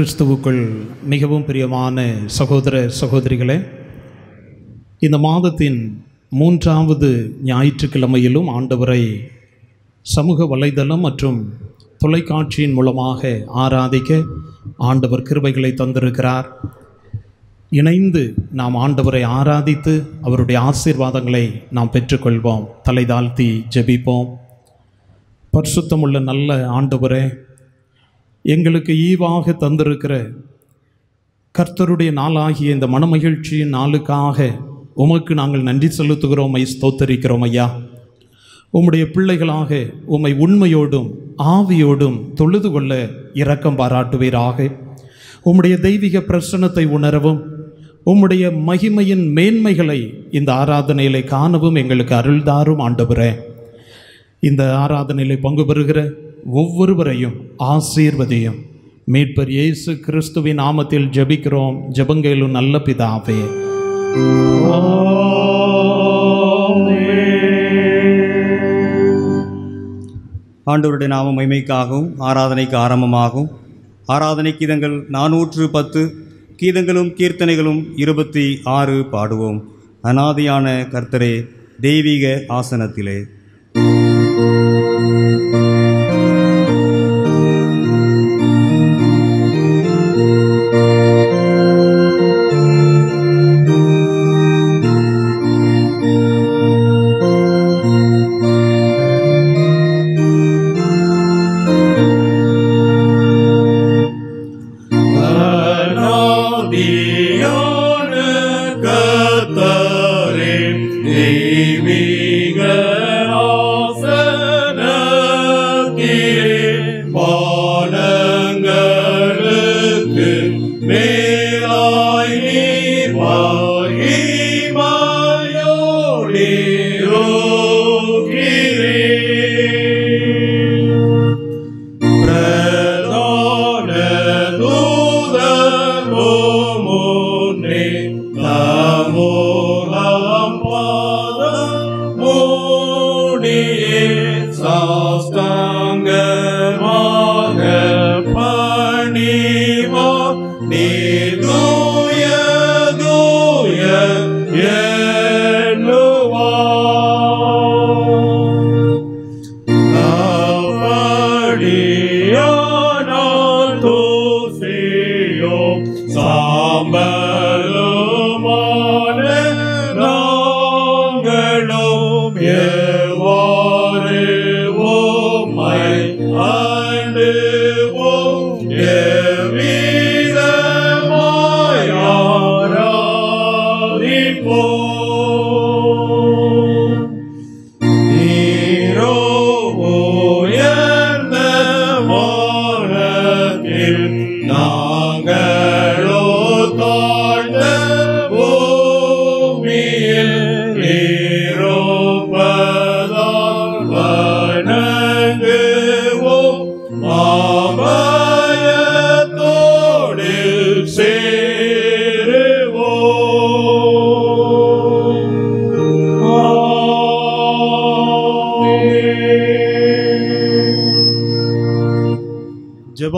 கிறிஸ்துவுக்குள் மிகவும் பிரியமான சகோதர சகோதரிகளே இந்த மாதத்தின் மூன்றாவது ஞாயிற்றுக்கிழமையிலும் ஆண்டவரை சமூக வலைதளம் மற்றும் தொலைக்காட்சியின் மூலமாக ஆராதிக்க ஆண்டவர் கிருபைகளை தந்திருக்கிறார் இணைந்து நாம் ஆண்டவரை ஆராதித்து அவருடைய ஆசீர்வாதங்களை நாம் பெற்றுக்கொள்வோம் தலை தாழ்த்தி ஜெபிப்போம் பரிசுத்தமுள்ள நல்ல ஆண்டவரே எங்களுக்கு ஈவாக தந்திருக்கிற கர்த்தருடைய நாளாகிய இந்த மனமகிழ்ச்சியின் நாளுக்காக உமக்கு நாங்கள் நன்றி செலுத்துகிறோம் ஐ ஸ்தோத்தரிக்கிறோம் ஐயா உம்முடைய பிள்ளைகளாக உம்மை உண்மையோடும் ஆவியோடும் தொழுது கொள்ள இரக்கம் பாராட்டுவீராக உம்முடைய தெய்வீக பிரசனத்தை உணரவும் உம்முடைய மகிமையின் மேன்மைகளை இந்த ஆராதனையிலே காணவும் எங்களுக்கு அருள்தாரும் ஆண்டவரே இந்த ஆராதனையிலே பங்கு பெறுகிற ஒவ்வொருவரையும் ஆசீர்வதியும் மீட்பர் இயேசு கிறிஸ்துவின் நாமத்தில் ஜபிக்கிறோம் ஜபங்கையிலும் நல்ல பிதாவே ஆண்டவருடைய நாம மைமைக்காகவும் ஆராதனைக்கு ஆரம்பமாகும் ஆராதனை கீதங்கள் நானூற்று பத்து கீதங்களும் கீர்த்தனைகளும் இருபத்தி ஆறு பாடுவோம் அனாதியான கர்த்தரே தெய்வீக ஆசனத்திலே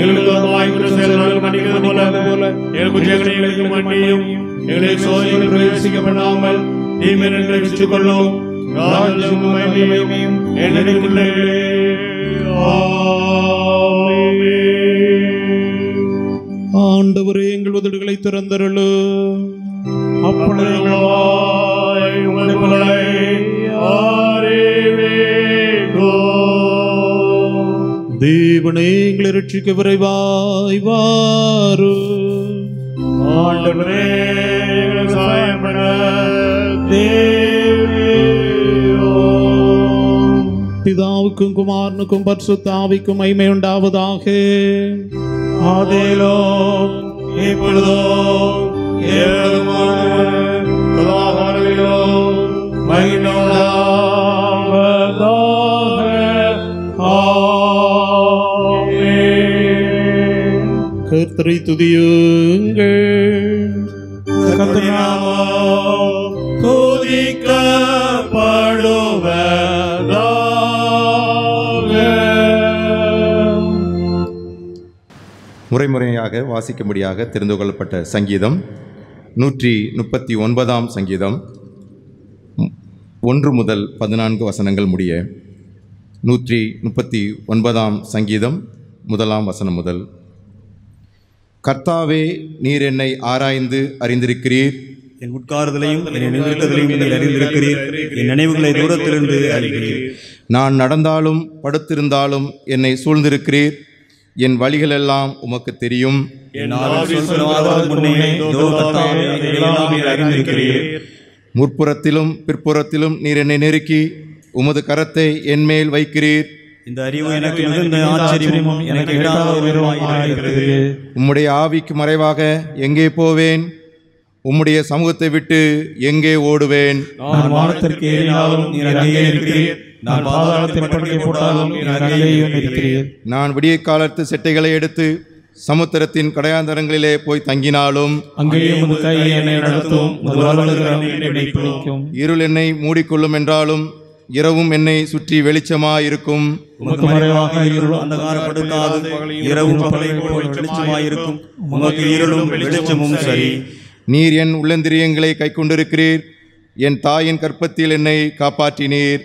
எங்களுக்கு வாய்ப்பு செயல்கள் மன்னிக்கிறது போல எங்கள் குற்றங்களை எங்களுக்கு மன்னியும் எங்களை சோதனைகள் பிரவேசிக்கப்படாமல் தீமை நின்று வச்சுக்கொள்ளும் ஆண்டவரே எங்கள் உதடுகளை திறந்தருளு அப்பொழுது தேவனே எங்களை ரட்சிக்க விரைவாய் வாரு பிதாவுக்கும் குமாரனுக்கும் பர்சு தாவிக்கும் மைமை உண்டாவதாக ஆதிலோ இப்பொழுதோ மகிழ்ந்தோம் கத்தரை துதியுங்கள் துதிக்கப்படுவதா முறைமுறையாக வாசிக்கும்படியாக தெரிந்து கொள்ளப்பட்ட சங்கீதம் நூற்றி முப்பத்தி ஒன்பதாம் சங்கீதம் ஒன்று முதல் பதினான்கு வசனங்கள் முடிய நூற்றி முப்பத்தி ஒன்பதாம் சங்கீதம் முதலாம் வசனம் முதல் கர்த்தாவே நீர் என்னை ஆராய்ந்து அறிந்திருக்கிறீர் என் உட்காரதலையும் அறிந்திருக்கிறீர் என் நினைவுகளை தூரத்திலிருந்து அறிகிறீர் நான் நடந்தாலும் படுத்திருந்தாலும் என்னை சூழ்ந்திருக்கிறீர் என் வழிகள் எல்லாம் உமக்கு தெரியும் முற்புறத்திலும் பிற்புறத்திலும் நீர் என்னை நெருக்கி உமது கரத்தை என்மேல் வைக்கிறீர் இந்த அறிவு எனக்கு மிகுந்த ஆச்சரியமும் எனக்கு இருக்கிறது உம்முடைய ஆவிக்கு மறைவாக எங்கே போவேன் உம்முடைய சமூகத்தை விட்டு எங்கே ஓடுவேன் நான் வானத்திற்கு ஏறினாலும் நீர் அங்கேயே நான் பாதாளத்தை பட்டியை போட்டாலும் நீர் நான் விடிய காலத்து செட்டைகளை எடுத்து சமுத்திரத்தின் கடையாந்தரங்களிலே போய் தங்கினாலும் அங்கேயும் என்னை நடத்தும் இருள் என்னை மூடிக்கொள்ளும் என்றாலும் இரவும் என்னை சுற்றி வெளிச்சமாய் இருக்கும் உமக்கு மறைவாக இருளும் அந்தகாரப்படுத்தாது இரவும் வெளிச்சமாயிருக்கும் உமக்கு இருளும் வெளிச்சமும் சரி நீர் என் உள்ளந்திரியங்களை கை கொண்டிருக்கிறீர் என் தாயின் கற்பத்தில் என்னை காப்பாற்றினீர்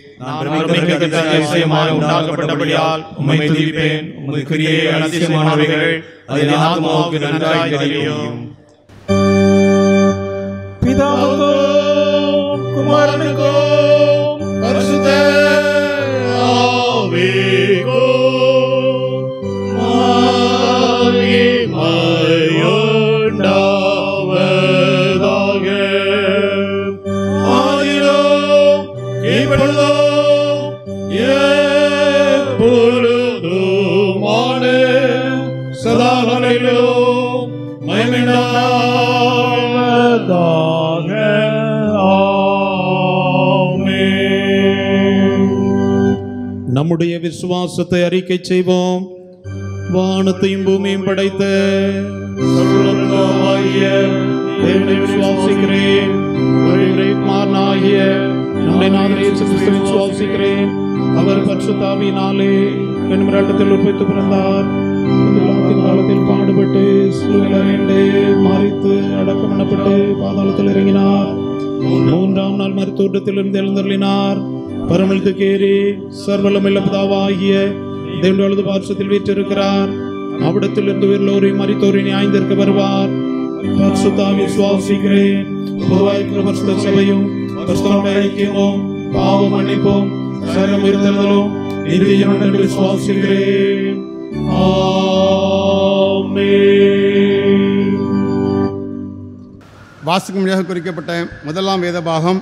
பிதாவுக்கோ குமாரனுக்கோ விசுவாசத்தை அறிக்கை செய்வோம் வானத்தையும் பூமியும் படைத்த விசுவாசிக்கிறேன் அவர் பரிசுத்தாவினாலே என்னும் உற்பத்தி பிறந்தார் காலத்தில் பாடுபட்டு சூழலறிந்து மாறித்து அடக்கம் எனப்பட்டு பாதாளத்தில் இறங்கினார் மூன்றாம் நாள் மருத்துவத்தில் இருந்து எழுந்தருளினார் பரமளுக்கு கேறி சர்வலமில்ல பிதாவாகிய தேவனுடைய பார்சத்தில் வீற்றிருக்கிறார் அவிடத்தில் இருந்து உயிர்லோரையும் மறித்தோரையும் நியாய்ந்திருக்க வருவார் பரிசுத்தாவி சுவாசிக்கிறேன் பொதுவாயிருக்கிற பரிசுத்த சபையும் ஐக்கியமும் பாவம் மன்னிப்பும் சரம் இருத்தலும் நிதியம் என்று சுவாசிக்கிறேன் வாசிக்கும் மொழியாக குறிக்கப்பட்ட முதலாம் வேத பாகம்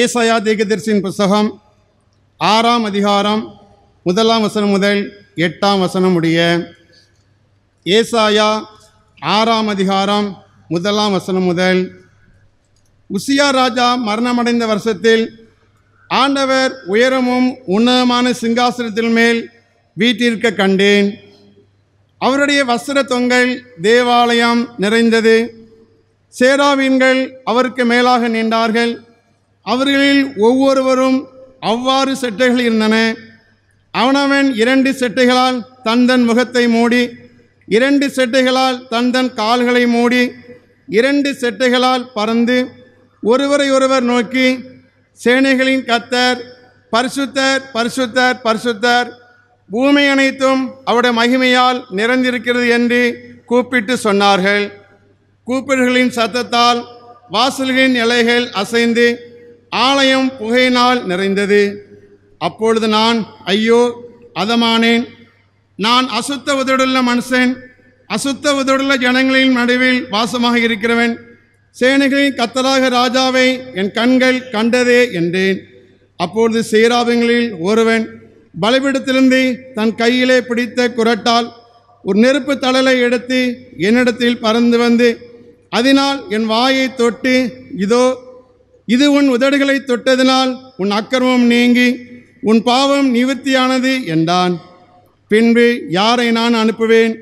ஏசாயா தேகதர்சின் புஸ்தகம் ஆறாம் அதிகாரம் முதலாம் வசனம் முதல் எட்டாம் வசனம் உடைய ஏசாயா ஆறாம் அதிகாரம் முதலாம் வசனம் முதல் உசியா ராஜா மரணமடைந்த வருஷத்தில் ஆண்டவர் உயரமும் உன்னதமான சிங்காசனத்தின் மேல் வீட்டிற்க கண்டேன் அவருடைய வஸ்திர தொங்கல் தேவாலயம் நிறைந்தது சேராவீன்கள் அவருக்கு மேலாக நின்றார்கள் அவர்களில் ஒவ்வொருவரும் அவ்வாறு செட்டைகள் இருந்தன அவனவன் இரண்டு செட்டைகளால் தந்தன் முகத்தை மூடி இரண்டு செட்டைகளால் தந்தன் கால்களை மூடி இரண்டு செட்டைகளால் பறந்து ஒருவரை ஒருவர் நோக்கி சேனைகளின் கத்தர் பரிசுத்தர் பரிசுத்தர் பரிசுத்தர் பூமி அனைத்தும் அவருடைய மகிமையால் நிறைந்திருக்கிறது என்று கூப்பிட்டு சொன்னார்கள் கூப்பிடுகளின் சத்தத்தால் வாசல்களின் இலைகள் அசைந்து ஆலயம் புகையினால் நிறைந்தது அப்பொழுது நான் ஐயோ அதமானேன் நான் அசுத்த உதடுள்ள மனுஷன் அசுத்த உதடுள்ள ஜனங்களின் நடுவில் வாசமாக இருக்கிறவன் சேனைகளின் கத்தராக ராஜாவை என் கண்கள் கண்டதே என்றேன் அப்பொழுது சீராபங்களில் ஒருவன் பலிபிடத்திலிருந்து தன் கையிலே பிடித்த குரட்டால் ஒரு நெருப்பு தழலை எடுத்து என்னிடத்தில் பறந்து வந்து அதனால் என் வாயை தொட்டு இதோ இது உன் உதடுகளை தொட்டதினால் உன் அக்கிரமம் நீங்கி உன் பாவம் நிவர்த்தியானது என்றான் பின்பு யாரை நான் அனுப்புவேன்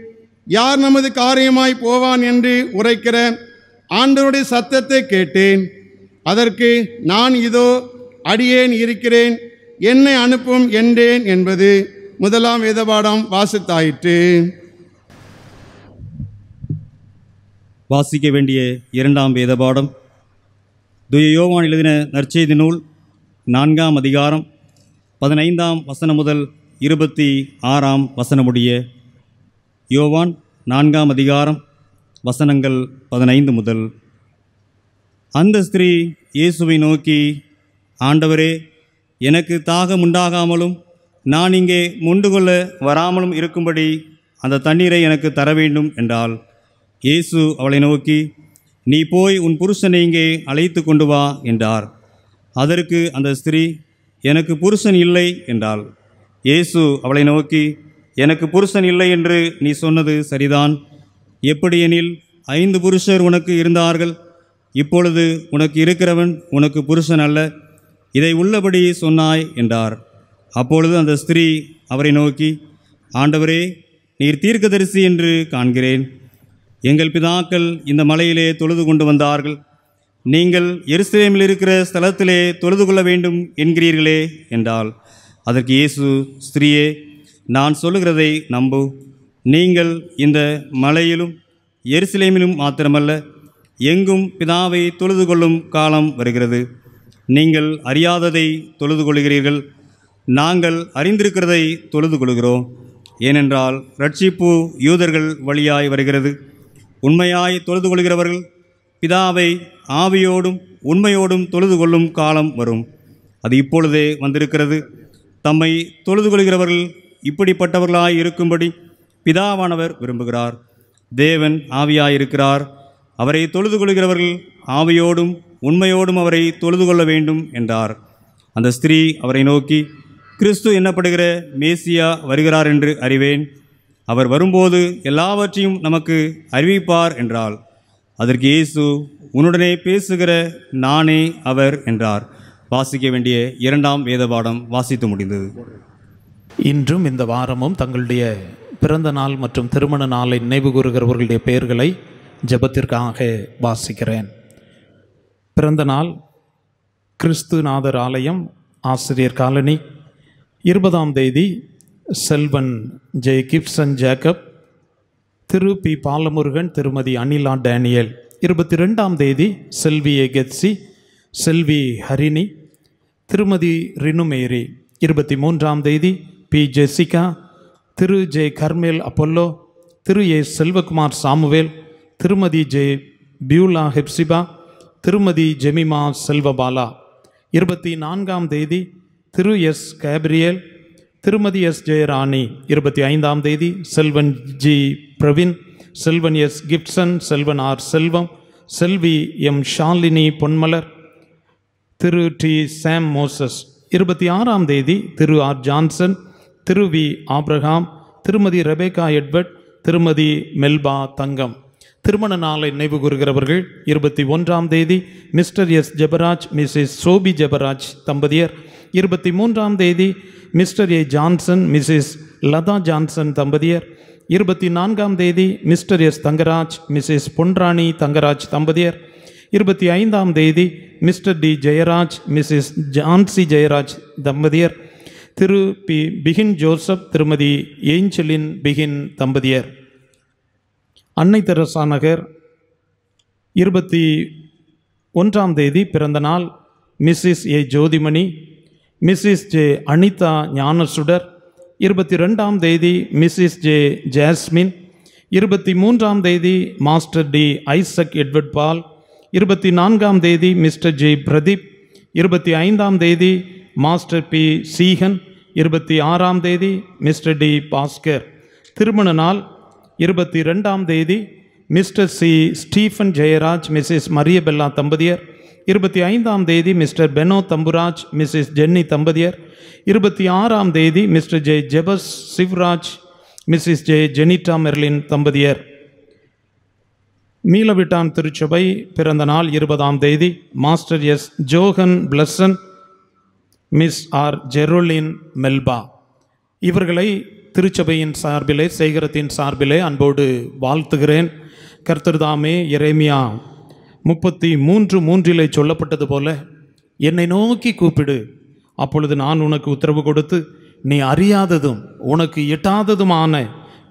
யார் நமது காரியமாய் போவான் என்று உரைக்கிற ஆண்டருடைய சத்தத்தை கேட்டேன் அதற்கு நான் இதோ அடியேன் இருக்கிறேன் என்னை அனுப்பும் என்றேன் என்பது முதலாம் வேதபாடம் வாசித்தாயிற்று வாசிக்க வேண்டிய இரண்டாம் வேதபாடம் துய யோவான் எழுதின நற்செய்தி நூல் நான்காம் அதிகாரம் பதினைந்தாம் வசனம் முதல் இருபத்தி ஆறாம் வசனமுடைய யோவான் நான்காம் அதிகாரம் வசனங்கள் பதினைந்து முதல் அந்த ஸ்திரீ இயேசுவை நோக்கி ஆண்டவரே எனக்கு தாகம் உண்டாகாமலும் நான் இங்கே முண்டு கொள்ள வராமலும் இருக்கும்படி அந்த தண்ணீரை எனக்கு தர வேண்டும் என்றால் இயேசு அவளை நோக்கி நீ போய் உன் புருஷனை இங்கே அழைத்து கொண்டு வா என்றார் அதற்கு அந்த ஸ்திரீ எனக்கு புருஷன் இல்லை என்றாள் இயேசு அவளை நோக்கி எனக்கு புருஷன் இல்லை என்று நீ சொன்னது சரிதான் எப்படியெனில் ஐந்து புருஷர் உனக்கு இருந்தார்கள் இப்பொழுது உனக்கு இருக்கிறவன் உனக்கு புருஷன் அல்ல இதை உள்ளபடி சொன்னாய் என்றார் அப்பொழுது அந்த ஸ்திரீ அவரை நோக்கி ஆண்டவரே நீர் தீர்க்கதரிசி என்று காண்கிறேன் எங்கள் பிதாக்கள் இந்த மலையிலே தொழுது கொண்டு வந்தார்கள் நீங்கள் எருசலேமில் இருக்கிற ஸ்தலத்திலே தொழுது கொள்ள வேண்டும் என்கிறீர்களே என்றால் அதற்கு இயேசு ஸ்திரீயே நான் சொல்லுகிறதை நம்பு நீங்கள் இந்த மலையிலும் எருசலேமிலும் மாத்திரமல்ல எங்கும் பிதாவை தொழுது கொள்ளும் காலம் வருகிறது நீங்கள் அறியாததை தொழுது கொள்கிறீர்கள் நாங்கள் அறிந்திருக்கிறதை தொழுது கொள்கிறோம் ஏனென்றால் ரட்சிப்பு யூதர்கள் வழியாய் வருகிறது உண்மையாய் தொழுது கொள்கிறவர்கள் பிதாவை ஆவியோடும் உண்மையோடும் தொழுது கொள்ளும் காலம் வரும் அது இப்பொழுதே வந்திருக்கிறது தம்மை தொழுது கொள்கிறவர்கள் இப்படிப்பட்டவர்களாய் இருக்கும்படி பிதாவானவர் விரும்புகிறார் தேவன் ஆவியாயிருக்கிறார் அவரை தொழுது கொள்கிறவர்கள் ஆவியோடும் உண்மையோடும் அவரை தொழுது கொள்ள வேண்டும் என்றார் அந்த ஸ்திரீ அவரை நோக்கி கிறிஸ்து என்னப்படுகிற மேசியா வருகிறார் என்று அறிவேன் அவர் வரும்போது எல்லாவற்றையும் நமக்கு அறிவிப்பார் என்றால் அதற்கு இயேசு உன்னுடனே பேசுகிற நானே அவர் என்றார் வாசிக்க வேண்டிய இரண்டாம் வேத பாடம் வாசித்து முடிந்தது இன்றும் இந்த வாரமும் தங்களுடைய பிறந்த நாள் மற்றும் திருமண நாளை நினைவு கூறுகிறவர்களுடைய பெயர்களை ஜபத்திற்காக வாசிக்கிறேன் பிறந்த நாள் கிறிஸ்துநாதர் ஆலயம் ஆசிரியர் காலனி இருபதாம் தேதி செல்வன் ஜெய் கிப்சன் ஜேக்கப் திரு பி பாலமுருகன் திருமதி அனிலா டேனியல் இருபத்தி ரெண்டாம் தேதி செல்வி ஏ செல்வி ஹரிணி திருமதி ரினுமேரி இருபத்தி மூன்றாம் தேதி பி ஜெசிகா திரு ஜே கர்மேல் அப்பல்லோ திரு ஏ செல்வகுமார் சாமுவேல் திருமதி ஜே பியூலா ஹெப்சிபா திருமதி ஜெமிமா செல்வபாலா இருபத்தி நான்காம் தேதி திரு எஸ் கேப்ரியல் திருமதி எஸ் ஜெயராணி இருபத்தி ஐந்தாம் தேதி செல்வன் ஜி பிரவீன் செல்வன் எஸ் கிப்சன் செல்வன் ஆர் செல்வம் செல்வி எம் ஷாலினி பொன்மலர் திரு டி சாம் மோசஸ் இருபத்தி ஆறாம் தேதி திரு ஆர் ஜான்சன் திரு வி ஆப்ரஹாம் திருமதி ரெபேகா எட்வர்ட் திருமதி மெல்பா தங்கம் திருமண நாளை நினைவு கூறுகிறவர்கள் இருபத்தி ஒன்றாம் தேதி Mr S Jebaraj Mrs Sophie Jebaraj தம்பதியர் இருபத்தி மூன்றாம் தேதி Mr A Johnson Mrs Latha Johnson தம்பதியர் இருபத்தி நான்காம் தேதி Mr S Thangaraj Mrs Ponrani Thangaraj தம்பதியர் இருபத்தி ஐந்தாம் தேதி Mr T Jeyaraj Mrs Jhansi Jeyaraj தம்பதியர் திரு பி பிகின் ஜோசப் திருமதி ஏஞ்சலின் பிகின் தம்பதியர் அன்னை தெரசா நகர் இருபத்தி ஒன்றாம் தேதி பிறந்த நாள் Mrs A Jothimani Mrs J Anitha Gnanasudar இருபத்தி ரெண்டாம் தேதி மிஸ்ஸிஸ் ஜே ஜாஸ்மின் இருபத்தி மூன்றாம் தேதி master T Isaac Edward Paul இருபத்தி நான்காம் தேதி மிஸ்டர் ஜே பிரதீப் இருபத்தி ஐந்தாம் தேதி மாஸ்டர் பி சீகன் இருபத்தி ஆறாம் தேதி மிஸ்டர் டி பாஸ்கர் திருமண நாள் இருபத்தி ரெண்டாம் தேதி Mr C Stephen Jeyaraj Mrs Mariabella தம்பதியர் இருபத்தி ஐந்தாம் தேதி Mr Beno Thamburaj Mrs Jenny தம்பதியர் இருபத்தி ஆறாம் தேதி Mr J Jebas Sivraj Mrs J Jenita Merlin தம்பதியர் மீளவிட்டான் திருச்சபை பிறந்த நாள் இருபதாம் தேதி master S Johan Blesson Miss R Jerulin Melba இவர்களை திருச்சபையின் சார்பிலே சேகரத்தின் சார்பிலே அன்போடு வாழ்த்துகிறேன் கர்த்தர்தாமே இரேமியா முப்பத்தி மூன்று மூன்றிலே சொல்லப்பட்டது போல என்னை நோக்கி கூப்பிடு அப்பொழுது நான் உனக்கு உத்தரவு கொடுத்து நீ அறியாததும் உனக்கு எட்டாததுமான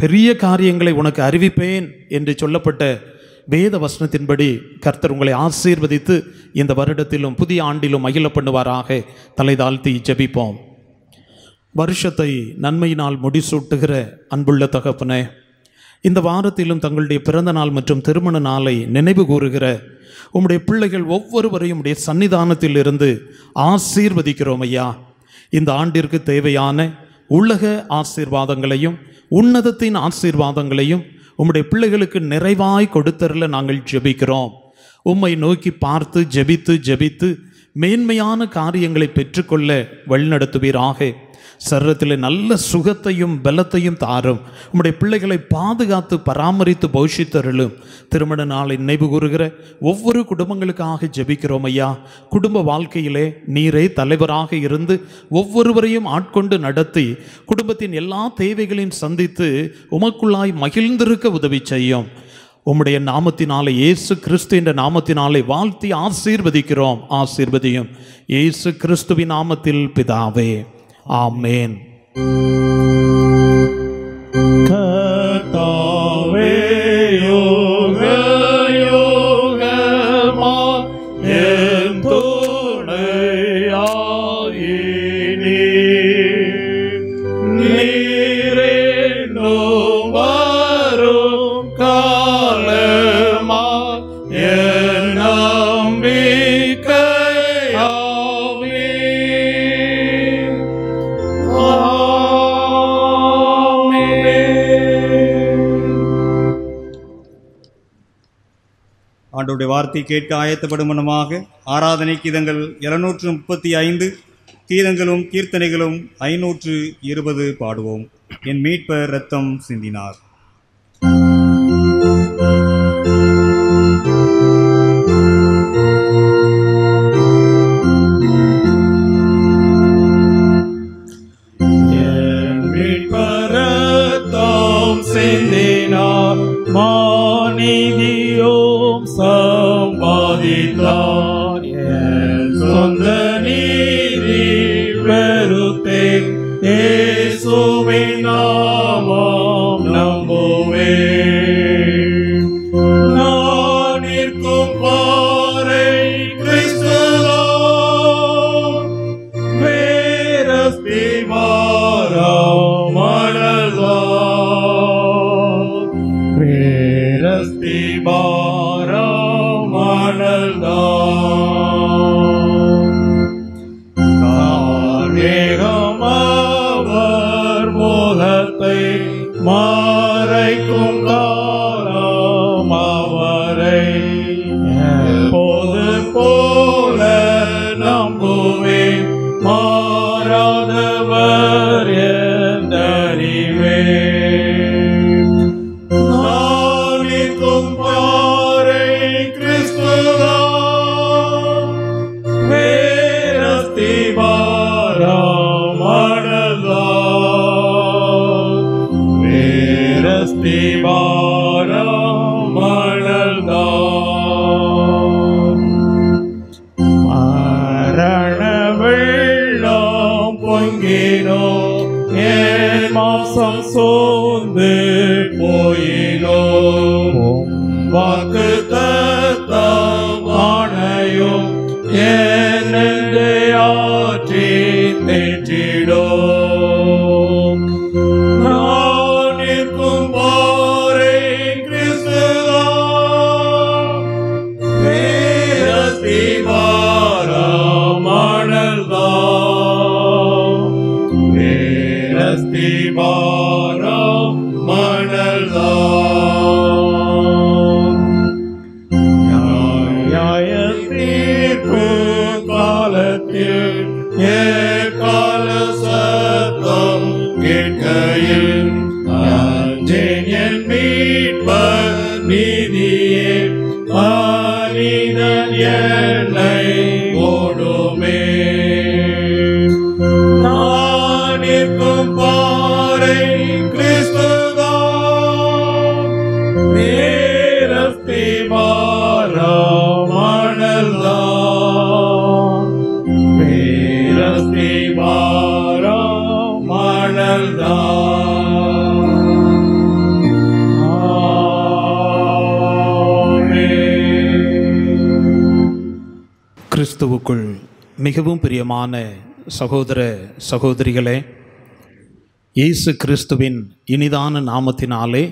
பெரிய காரியங்களை உனக்கு அறிவிப்பேன் என்று சொல்லப்பட்ட வேத வசனத்தின்படி கர்த்தர் உங்களை ஆசீர்வதித்து இந்த வருடத்திலும் புதிய ஆண்டிலும் மகிழ பண்ணுவாராக தலை தாழ்த்தி ஜபிப்போம் வருஷத்தை நன்மையினால் முடிசூட்டுகிற அன்புள்ள தகப்பனே இந்த வாரத்திலும் தங்களுடைய பிறந்த நாள் மற்றும் திருமண நாளை நினைவு கூறுகிற உம்முடைய பிள்ளைகள் ஒவ்வொருவரையும் உடைய சன்னிதானத்தில் இருந்து ஆசீர்வதிக்கிறோம் ஐயா இந்த ஆண்டிற்கு தேவையான உலக ஆசீர்வாதங்களையும் உன்னதத்தின் ஆசீர்வாதங்களையும் உம்முடைய பிள்ளைகளுக்கு நிறைவாய் கொடுத்தரில் நாங்கள் ஜெபிக்கிறோம் உம்மை நோக்கி பார்த்து ஜெபித்து ஜெபித்து மேன்மையான காரியங்களை பெற்றுக்கொள்ள வழிநடத்துவீராக சரீரத்தில் நல்ல சுகத்தையும் பலத்தையும் தாரும் உம்முடைய பிள்ளைகளை பாதுகாத்து பராமரித்து பௌஷித்தருளும் திருமண நாளை நினைவு கூறுகிற ஒவ்வொரு குடும்பங்களுக்காக ஜெபிக்கிறோம் ஐயா குடும்ப வாழ்க்கையிலே நீரே தலைவராக இருந்து ஒவ்வொருவரையும் ஆட்கொண்டு நடத்தி குடும்பத்தின் எல்லா தேவைகளையும் சந்தித்து உமக்குள்ளாய் மகிழ்ந்திருக்க உதவி செய்யும் உம்முடைய நாமத்தினாலே இயேசு கிறிஸ்து என்ற நாமத்தினாலே வாழ்த்தி ஆசீர்வதிக்கிறோம் ஆசீர்வதியும் இயேசு கிறிஸ்துவின் நாமத்தில் பிதாவே Amen. Thơ tội ஆண்டோடைய வார்த்தை கேட்க ஆயத்தப்படும் மனமாக ஆராதனை கீதங்கள் இருநூற்று முப்பத்தி ஐந்து கீதங்களும் கீர்த்தனைகளும் ஐநூற்று இருபது பாடுவோம் என் மீட்பர் ரத்தம் சிந்தினார் thank you மிகவும் பிரியமான சகோதர சகோதரிகளே இயேசு கிறிஸ்துவின் இனிதான நாமத்தினாலே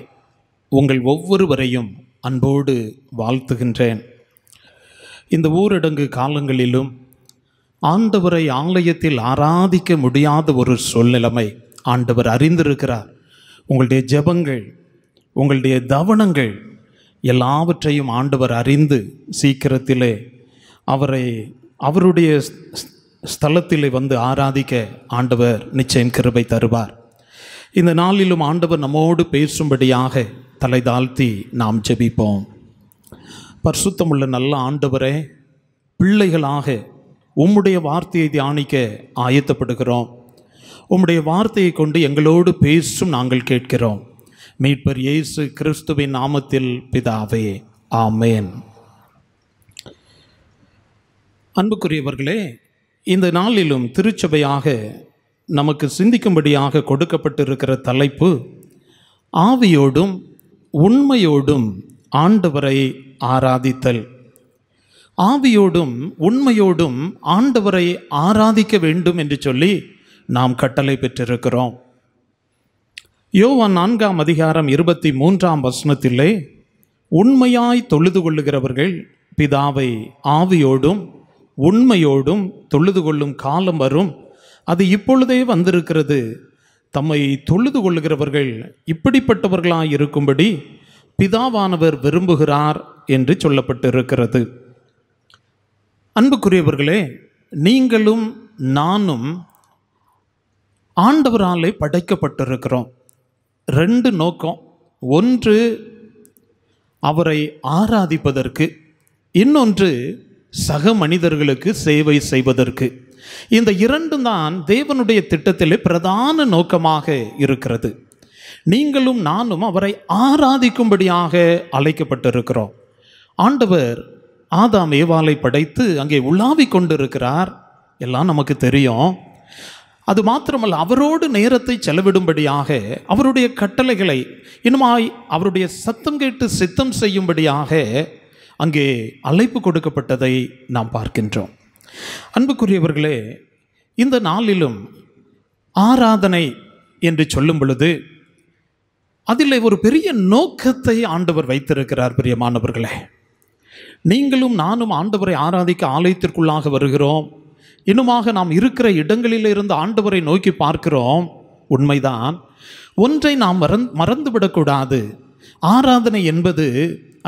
உங்கள் ஒவ்வொருவரையும் அன்போடு வாழ்த்துகின்றேன் இந்த ஊரடங்கு காலங்களிலும் ஆண்டவரை ஆலயத்தில் ஆராதிக்க முடியாத ஒரு சூழ்நிலைமை ஆண்டவர் அறிந்திருக்கிறார் உங்களுடைய ஜெபங்கள் உங்களுடைய தவணங்கள் எல்லாவற்றையும் ஆண்டவர் அறிந்து சீக்கிரத்திலே அவரை அவருடைய ஸ்தலத்தில் வந்து ஆராதிக்க ஆண்டவர் நிச்சயம் கிருபை தருவார் இந்த நாளிலும் ஆண்டவர் நம்மோடு பேசும்படியாக தலை தாழ்த்தி நாம் ஜெபிப்போம் பரிசுத்தமுள்ள நல்ல ஆண்டவரே பிள்ளைகளாக உம்முடைய வார்த்தையை தியானிக்க ஆயத்தப்படுகிறோம் உம்முடைய வார்த்தையை கொண்டு எங்களோடு பேசும் நாங்கள் கேட்கிறோம் மீட்பர் இயேசு கிறிஸ்துவின் நாமத்தில் பிதாவே ஆமேன் அன்புக்குரியவர்களே இந்த நாளிலும் திருச்சபையாக நமக்கு சிந்திக்கும்படியாக கொடுக்கப்பட்டிருக்கிற தலைப்பு ஆவியோடும் உண்மையோடும் ஆண்டவரை ஆராதித்தல் ஆவியோடும் உண்மையோடும் ஆண்டவரை ஆராதிக்க வேண்டும் என்று சொல்லி நாம் கட்டளை பெற்றிருக்கிறோம் யோவா நான்காம் அதிகாரம் இருபத்தி மூன்றாம் வசனத்திலே உண்மையாய் தொழுது கொள்ளுகிறவர்கள் பிதாவை ஆவியோடும் உண்மையோடும் தொழுது கொள்ளும் காலம் வரும் அது இப்பொழுதே வந்திருக்கிறது தம்மை தொழுது கொள்கிறவர்கள் இப்படிப்பட்டவர்களாக இருக்கும்படி பிதாவானவர் விரும்புகிறார் என்று சொல்லப்பட்டிருக்கிறது அன்புக்குரியவர்களே நீங்களும் நானும் ஆண்டவராலே படைக்கப்பட்டிருக்கிறோம் ரெண்டு நோக்கம் ஒன்று அவரை ஆராதிப்பதற்கு இன்னொன்று சக மனிதர்களுக்கு சேவை செய்வதற்கு இந்த இரண்டும் தான் தேவனுடைய திட்டத்திலே பிரதான நோக்கமாக இருக்கிறது நீங்களும் நானும் அவரை ஆராதிக்கும்படியாக அழைக்கப்பட்டிருக்கிறோம் ஆண்டவர் ஆதாம் ஏவாலை படைத்து அங்கே உலாவிக் கொண்டிருக்கிறார் எல்லாம் நமக்கு தெரியும் அது மாத்திரமல்ல அவரோடு நேரத்தை செலவிடும்படியாக அவருடைய கட்டளைகளை இனிமாய் அவருடைய சத்தம் கேட்டு சித்தம் செய்யும்படியாக அங்கே அழைப்பு கொடுக்கப்பட்டதை நாம் பார்க்கின்றோம் அன்புக்குரியவர்களே இந்த நாளிலும் ஆராதனை என்று சொல்லும் பொழுது அதில் ஒரு பெரிய நோக்கத்தை ஆண்டவர் வைத்திருக்கிறார் மாணவர்களே நீங்களும் நானும் ஆண்டவரை ஆராதிக்க ஆலயத்திற்குள்ளாக வருகிறோம் இன்னுமாக நாம் இருக்கிற இடங்களிலிருந்து ஆண்டவரை நோக்கி பார்க்கிறோம் உண்மைதான் ஒன்றை நாம் மறந் மறந்துவிடக்கூடாது ஆராதனை என்பது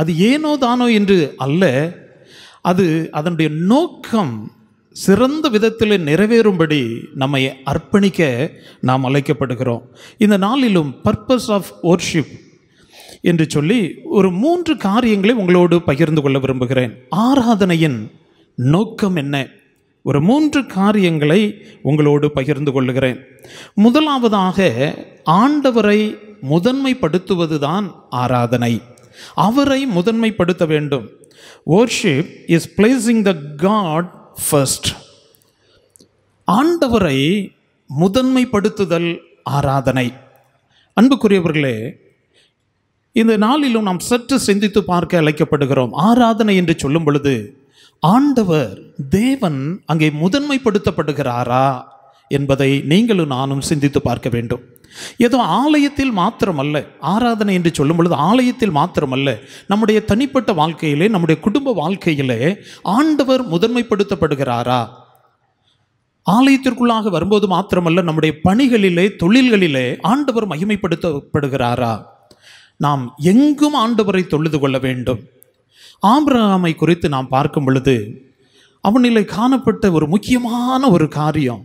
அது ஏனோ தானோ என்று அல்ல அது அதனுடைய நோக்கம் சிறந்த விதத்தில் நிறைவேறும்படி நம்மை அர்ப்பணிக்க நாம் அழைக்கப்படுகிறோம் இந்த நாளிலும் பர்பஸ் ஆஃப் ஓர்ஷிப் என்று சொல்லி ஒரு மூன்று காரியங்களை உங்களோடு பகிர்ந்து கொள்ள விரும்புகிறேன் ஆராதனையின் நோக்கம் என்ன ஒரு மூன்று காரியங்களை உங்களோடு பகிர்ந்து கொள்ளுகிறேன் முதலாவதாக ஆண்டவரை முதன்மைப்படுத்துவதுதான் ஆராதனை அவரை முதன்மைப்படுத்த வேண்டும் worship is placing the God first ஆண்டவரை முதன்மைப்படுத்துதல் ஆராதனை அன்புக்குரியவர்களே இந்த நாளிலும் நாம் சற்று சிந்தித்து பார்க்க அழைக்கப்படுகிறோம் ஆராதனை என்று சொல்லும் பொழுது ஆண்டவர் தேவன் அங்கே முதன்மைப்படுத்தப்படுகிறாரா என்பதை நீங்களும் நானும் சிந்தித்து பார்க்க வேண்டும் ஏதோ ஆலயத்தில் மாத்திரமல்ல ஆராதனை என்று சொல்லும் பொழுது ஆலயத்தில் மாத்திரமல்ல நம்முடைய தனிப்பட்ட வாழ்க்கையிலே நம்முடைய குடும்ப வாழ்க்கையிலே ஆண்டவர் முதன்மைப்படுத்தப்படுகிறாரா ஆலயத்திற்குள்ளாக வரும்போது மாத்திரமல்ல நம்முடைய பணிகளிலே தொழில்களிலே ஆண்டவர் மகிமைப்படுத்தப்படுகிறாரா நாம் எங்கும் ஆண்டவரை தொழுது கொள்ள வேண்டும் ஆம்பிரகாமை குறித்து நாம் பார்க்கும் பொழுது அவனிலே காணப்பட்ட ஒரு முக்கியமான ஒரு காரியம்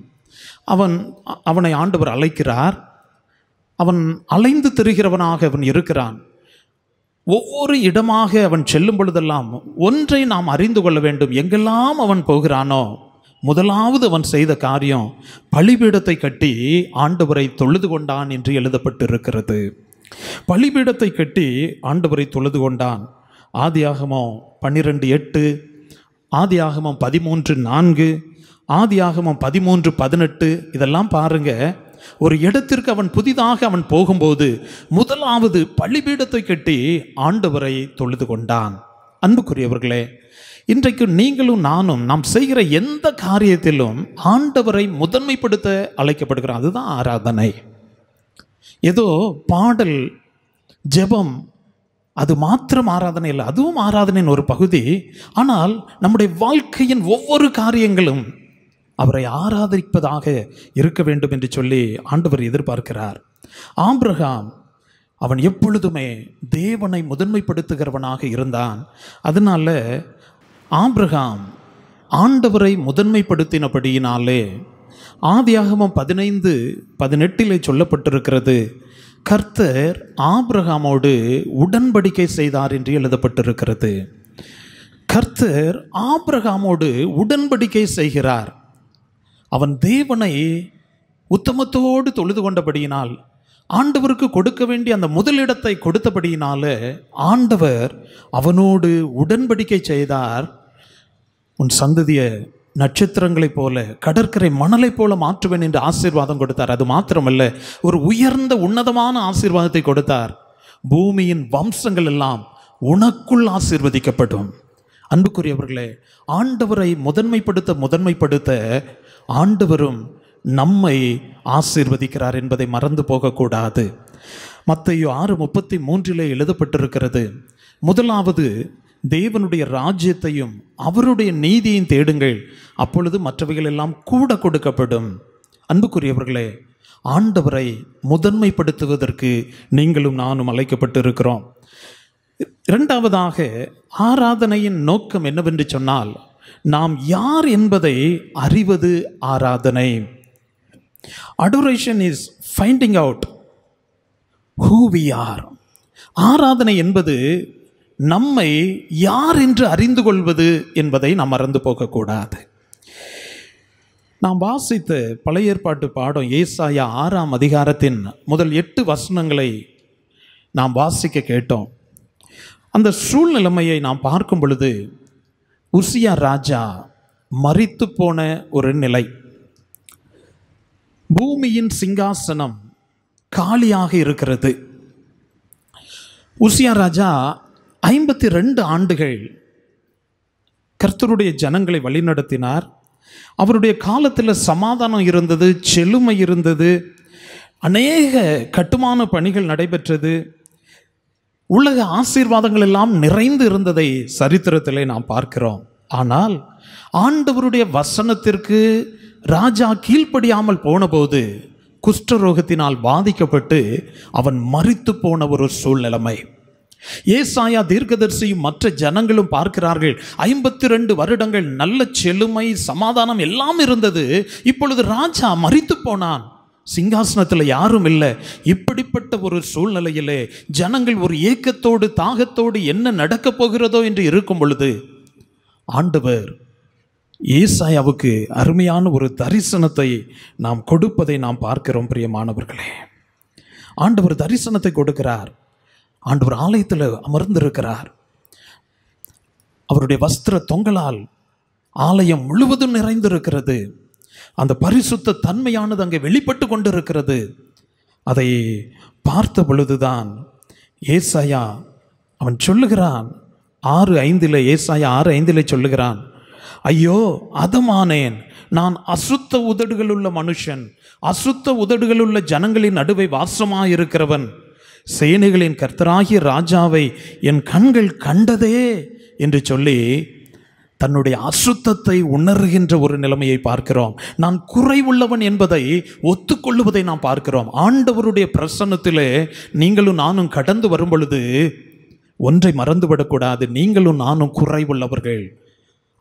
அவன் அவனை ஆண்டவர் அழைக்கிறார் அவன் அலைந்து திரிகிறவனாக அவன் இருக்கிறான் ஒவ்வொரு இடமாக அவன் செல்லும் பொழுதெல்லாம் ஒன்றை நாம் அறிந்து கொள்ள வேண்டும் எங்கெல்லாம் அவன் போகிறானோ முதலாவது அவன் செய்த காரியம் பழிபீடத்தை கட்டி ஆண்டவரை தொழுது கொண்டான் என்று எழுதப்பட்டிருக்கிறது பழிபீடத்தை கட்டி ஆண்டவரை தொழுது கொண்டான் ஆதியாகமோ பன்னிரெண்டு எட்டு ஆதியாகமம் பதிமூன்று நான்கு ஆதி ஆகமம் பதிமூன்று பதினெட்டு இதெல்லாம் பாருங்க ஒரு இடத்திற்கு அவன் புதிதாக அவன் போகும்போது முதலாவது பள்ளிபீடத்தை கட்டி ஆண்டவரை தொழுது கொண்டான் அன்புக்குரியவர்களே இன்றைக்கு நீங்களும் நானும் நாம் செய்கிற எந்த காரியத்திலும் ஆண்டவரை முதன்மைப்படுத்த அழைக்கப்படுகிறோம் அதுதான் ஆராதனை ஏதோ பாடல் ஜெபம் அது மாத்திரம் ஆராதனை இல்லை அதுவும் ஆராதனையின் ஒரு பகுதி ஆனால் நம்முடைய வாழ்க்கையின் ஒவ்வொரு காரியங்களும் அவரை ஆராதரிப்பதாக இருக்க வேண்டும் என்று சொல்லி ஆண்டவர் எதிர்பார்க்கிறார் ஆம்பிரகாம் அவன் எப்பொழுதுமே தேவனை முதன்மைப்படுத்துகிறவனாக இருந்தான் அதனால ஆம்பிரகாம் ஆண்டவரை முதன்மைப்படுத்தினபடியினாலே ஆதியாகமம் பதினைந்து பதினெட்டிலே சொல்லப்பட்டிருக்கிறது கர்த்தர் ஆபிரகாமோடு உடன்படிக்கை செய்தார் என்று எழுதப்பட்டிருக்கிறது கர்த்தர் ஆபிரகாமோடு உடன்படிக்கை செய்கிறார் அவன் தேவனை உத்தமத்தோடு தொழுது கொண்டபடியினால் ஆண்டவருக்கு கொடுக்க வேண்டிய அந்த முதலிடத்தை கொடுத்தபடியினால ஆண்டவர் அவனோடு உடன்படிக்கை செய்தார் உன் சந்ததியை நட்சத்திரங்களைப் போல கடற்கரை மணலைப் போல மாற்றுவேன் என்று ஆசீர்வாதம் கொடுத்தார் அது மாத்திரமல்ல ஒரு உயர்ந்த உன்னதமான ஆசீர்வாதத்தை கொடுத்தார் பூமியின் வம்சங்கள் எல்லாம் உனக்குள் ஆசீர்வதிக்கப்படும் அன்புக்குரியவர்களே ஆண்டவரை முதன்மைப்படுத்த முதன்மைப்படுத்த ஆண்டவரும் நம்மை ஆசீர்வதிக்கிறார் என்பதை மறந்து போகக்கூடாது மத்தையோ ஆறு முப்பத்தி மூன்றிலே எழுதப்பட்டிருக்கிறது முதலாவது தேவனுடைய ராஜ்யத்தையும் அவருடைய நீதியையும் தேடுங்கள் அப்பொழுது மற்றவைகள் எல்லாம் கூட கொடுக்கப்படும் அன்புக்குரியவர்களே ஆண்டவரை முதன்மைப்படுத்துவதற்கு நீங்களும் நானும் அழைக்கப்பட்டிருக்கிறோம் இரண்டாவதாக ஆராதனையின் நோக்கம் என்னவென்று சொன்னால் நாம் யார் என்பதை அறிவது ஆராதனை adoration is finding out who we are ஆராதனை என்பது நம்மை யார் என்று அறிந்து கொள்வது என்பதை நாம் மறந்து போகக்கூடாது நாம் வாசித்த பழைய ஏற்பாட்டு பாடம் ஏசாயா ஆறாம் அதிகாரத்தின் முதல் எட்டு வசனங்களை நாம் வாசிக்க கேட்டோம் அந்த சூழ்நிலைமையை நாம் பார்க்கும் பொழுது உசியா ராஜா மறித்து போன ஒரு நிலை பூமியின் சிங்காசனம் காலியாக இருக்கிறது உசியா ராஜா ஐம்பத்தி ரெண்டு ஆண்டுகள் கர்த்தருடைய ஜனங்களை வழிநடத்தினார் அவருடைய காலத்தில் சமாதானம் இருந்தது செழுமை இருந்தது அநேக கட்டுமான பணிகள் நடைபெற்றது உலக ஆசீர்வாதங்கள் எல்லாம் நிறைந்து இருந்ததை சரித்திரத்திலே நாம் பார்க்கிறோம் ஆனால் ஆண்டவருடைய வசனத்திற்கு ராஜா கீழ்ப்படியாமல் போனபோது குஷ்டரோகத்தினால் பாதிக்கப்பட்டு அவன் மறித்து போன ஒரு சூழ்நிலைமை ஏசாயா தீர்க்கதர்சியும் மற்ற ஜனங்களும் பார்க்கிறார்கள் ஐம்பத்தி ரெண்டு வருடங்கள் நல்ல செழுமை சமாதானம் எல்லாம் இருந்தது இப்பொழுது ராஜா மறித்து போனான் சிங்காசனத்தில் யாரும் இல்லை இப்படிப்பட்ட ஒரு சூழ்நிலையிலே ஜனங்கள் ஒரு ஏக்கத்தோடு தாகத்தோடு என்ன நடக்கப் போகிறதோ என்று இருக்கும் பொழுது ஆண்டவர் ஏசாயாவுக்கு அருமையான ஒரு தரிசனத்தை நாம் கொடுப்பதை நாம் பார்க்கிறோம் பிரியமானவர்களே ஆண்டவர் தரிசனத்தை கொடுக்கிறார் ஆண்டவர் ஆலயத்தில் அமர்ந்திருக்கிறார் அவருடைய வஸ்திர தொங்கலால் ஆலயம் முழுவதும் நிறைந்திருக்கிறது அந்த பரிசுத்த தன்மையானது அங்கே வெளிப்பட்டு கொண்டிருக்கிறது அதை பார்த்த பொழுதுதான் ஏசாயா அவன் சொல்லுகிறான் ஆறு ஐந்தில் ஏசாயா ஆறு ஐந்தில் சொல்லுகிறான் ஐயோ அதமானேன் நான் அசுத்த உதடுகளுள்ள மனுஷன் அசுத்த உதடுகளுள்ள ஜனங்களின் நடுவை வாசமாயிருக்கிறவன் சேனைகளின் கர்த்தராகிய ராஜாவை என் கண்கள் கண்டதே என்று சொல்லி தன்னுடைய அசுத்தத்தை உணர்கின்ற ஒரு நிலைமையை பார்க்கிறோம் நான் குறைவுள்ளவன் என்பதை ஒத்துக்கொள்ளுவதை நாம் பார்க்கிறோம் ஆண்டவருடைய பிரசன்னத்திலே நீங்களும் நானும் கடந்து வரும் பொழுது ஒன்றை மறந்துவிடக்கூடாது நீங்களும் நானும் குறைவுள்ளவர்கள்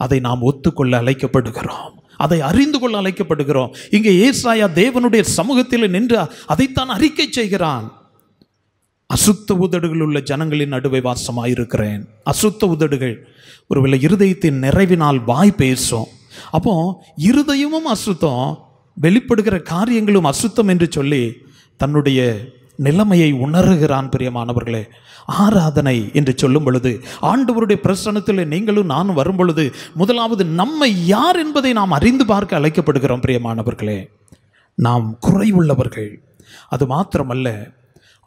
அதை நாம் ஒத்துக்கொள்ள அழைக்கப்படுகிறோம் அதை அறிந்து கொள்ள அழைக்கப்படுகிறோம் இங்கே ஏசாயா தேவனுடைய சமூகத்தில் நின்று அதைத்தான் அறிக்கை செய்கிறான் அசுத்த உதடுகள் உள்ள ஜனங்களின் நடுவை வாசமாயிருக்கிறேன் அசுத்த உதடுகள் ஒருவேளை இருதயத்தின் நிறைவினால் வாய் பேசும் அப்போ இருதயமும் அசுத்தம் வெளிப்படுகிற காரியங்களும் அசுத்தம் என்று சொல்லி தன்னுடைய நிலைமையை உணர்கிறான் பிரியமானவர்களே ஆராதனை என்று சொல்லும் பொழுது ஆண்டவருடைய பிரசனத்தில் நீங்களும் நானும் வரும் பொழுது முதலாவது நம்மை யார் என்பதை நாம் அறிந்து பார்க்க அழைக்கப்படுகிறோம் பிரியமானவர்களே நாம் குறைவுள்ளவர்கள் அது மாத்திரமல்ல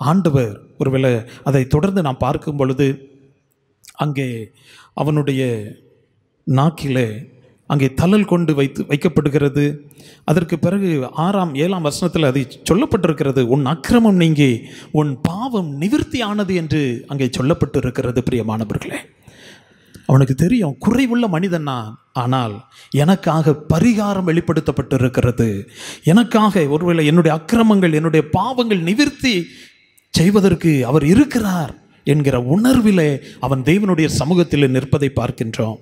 ஆண்டவர் ஒருவேளை அதை தொடர்ந்து நான் பார்க்கும் பொழுது அங்கே அவனுடைய நாக்கிலே அங்கே தளல் கொண்டு வைத்து வைக்கப்படுகிறது அதற்கு பிறகு ஆறாம் ஏழாம் வசனத்தில் அதை சொல்லப்பட்டிருக்கிறது உன் அக்கிரமம் நீங்கி உன் பாவம் நிவர்த்தி ஆனது என்று அங்கே சொல்லப்பட்டு இருக்கிறது பிரியமானவர்களே அவனுக்கு தெரியும் குறைவுள்ள மனிதன் ஆனால் எனக்காக பரிகாரம் வெளிப்படுத்தப்பட்டு இருக்கிறது எனக்காக ஒருவேளை என்னுடைய அக்கிரமங்கள் என்னுடைய பாவங்கள் நிவிற்த்தி செய்வதற்கு அவர் இருக்கிறார் என்கிற உணர்விலே அவன் தேவனுடைய சமூகத்தில் நிற்பதை பார்க்கின்றோம்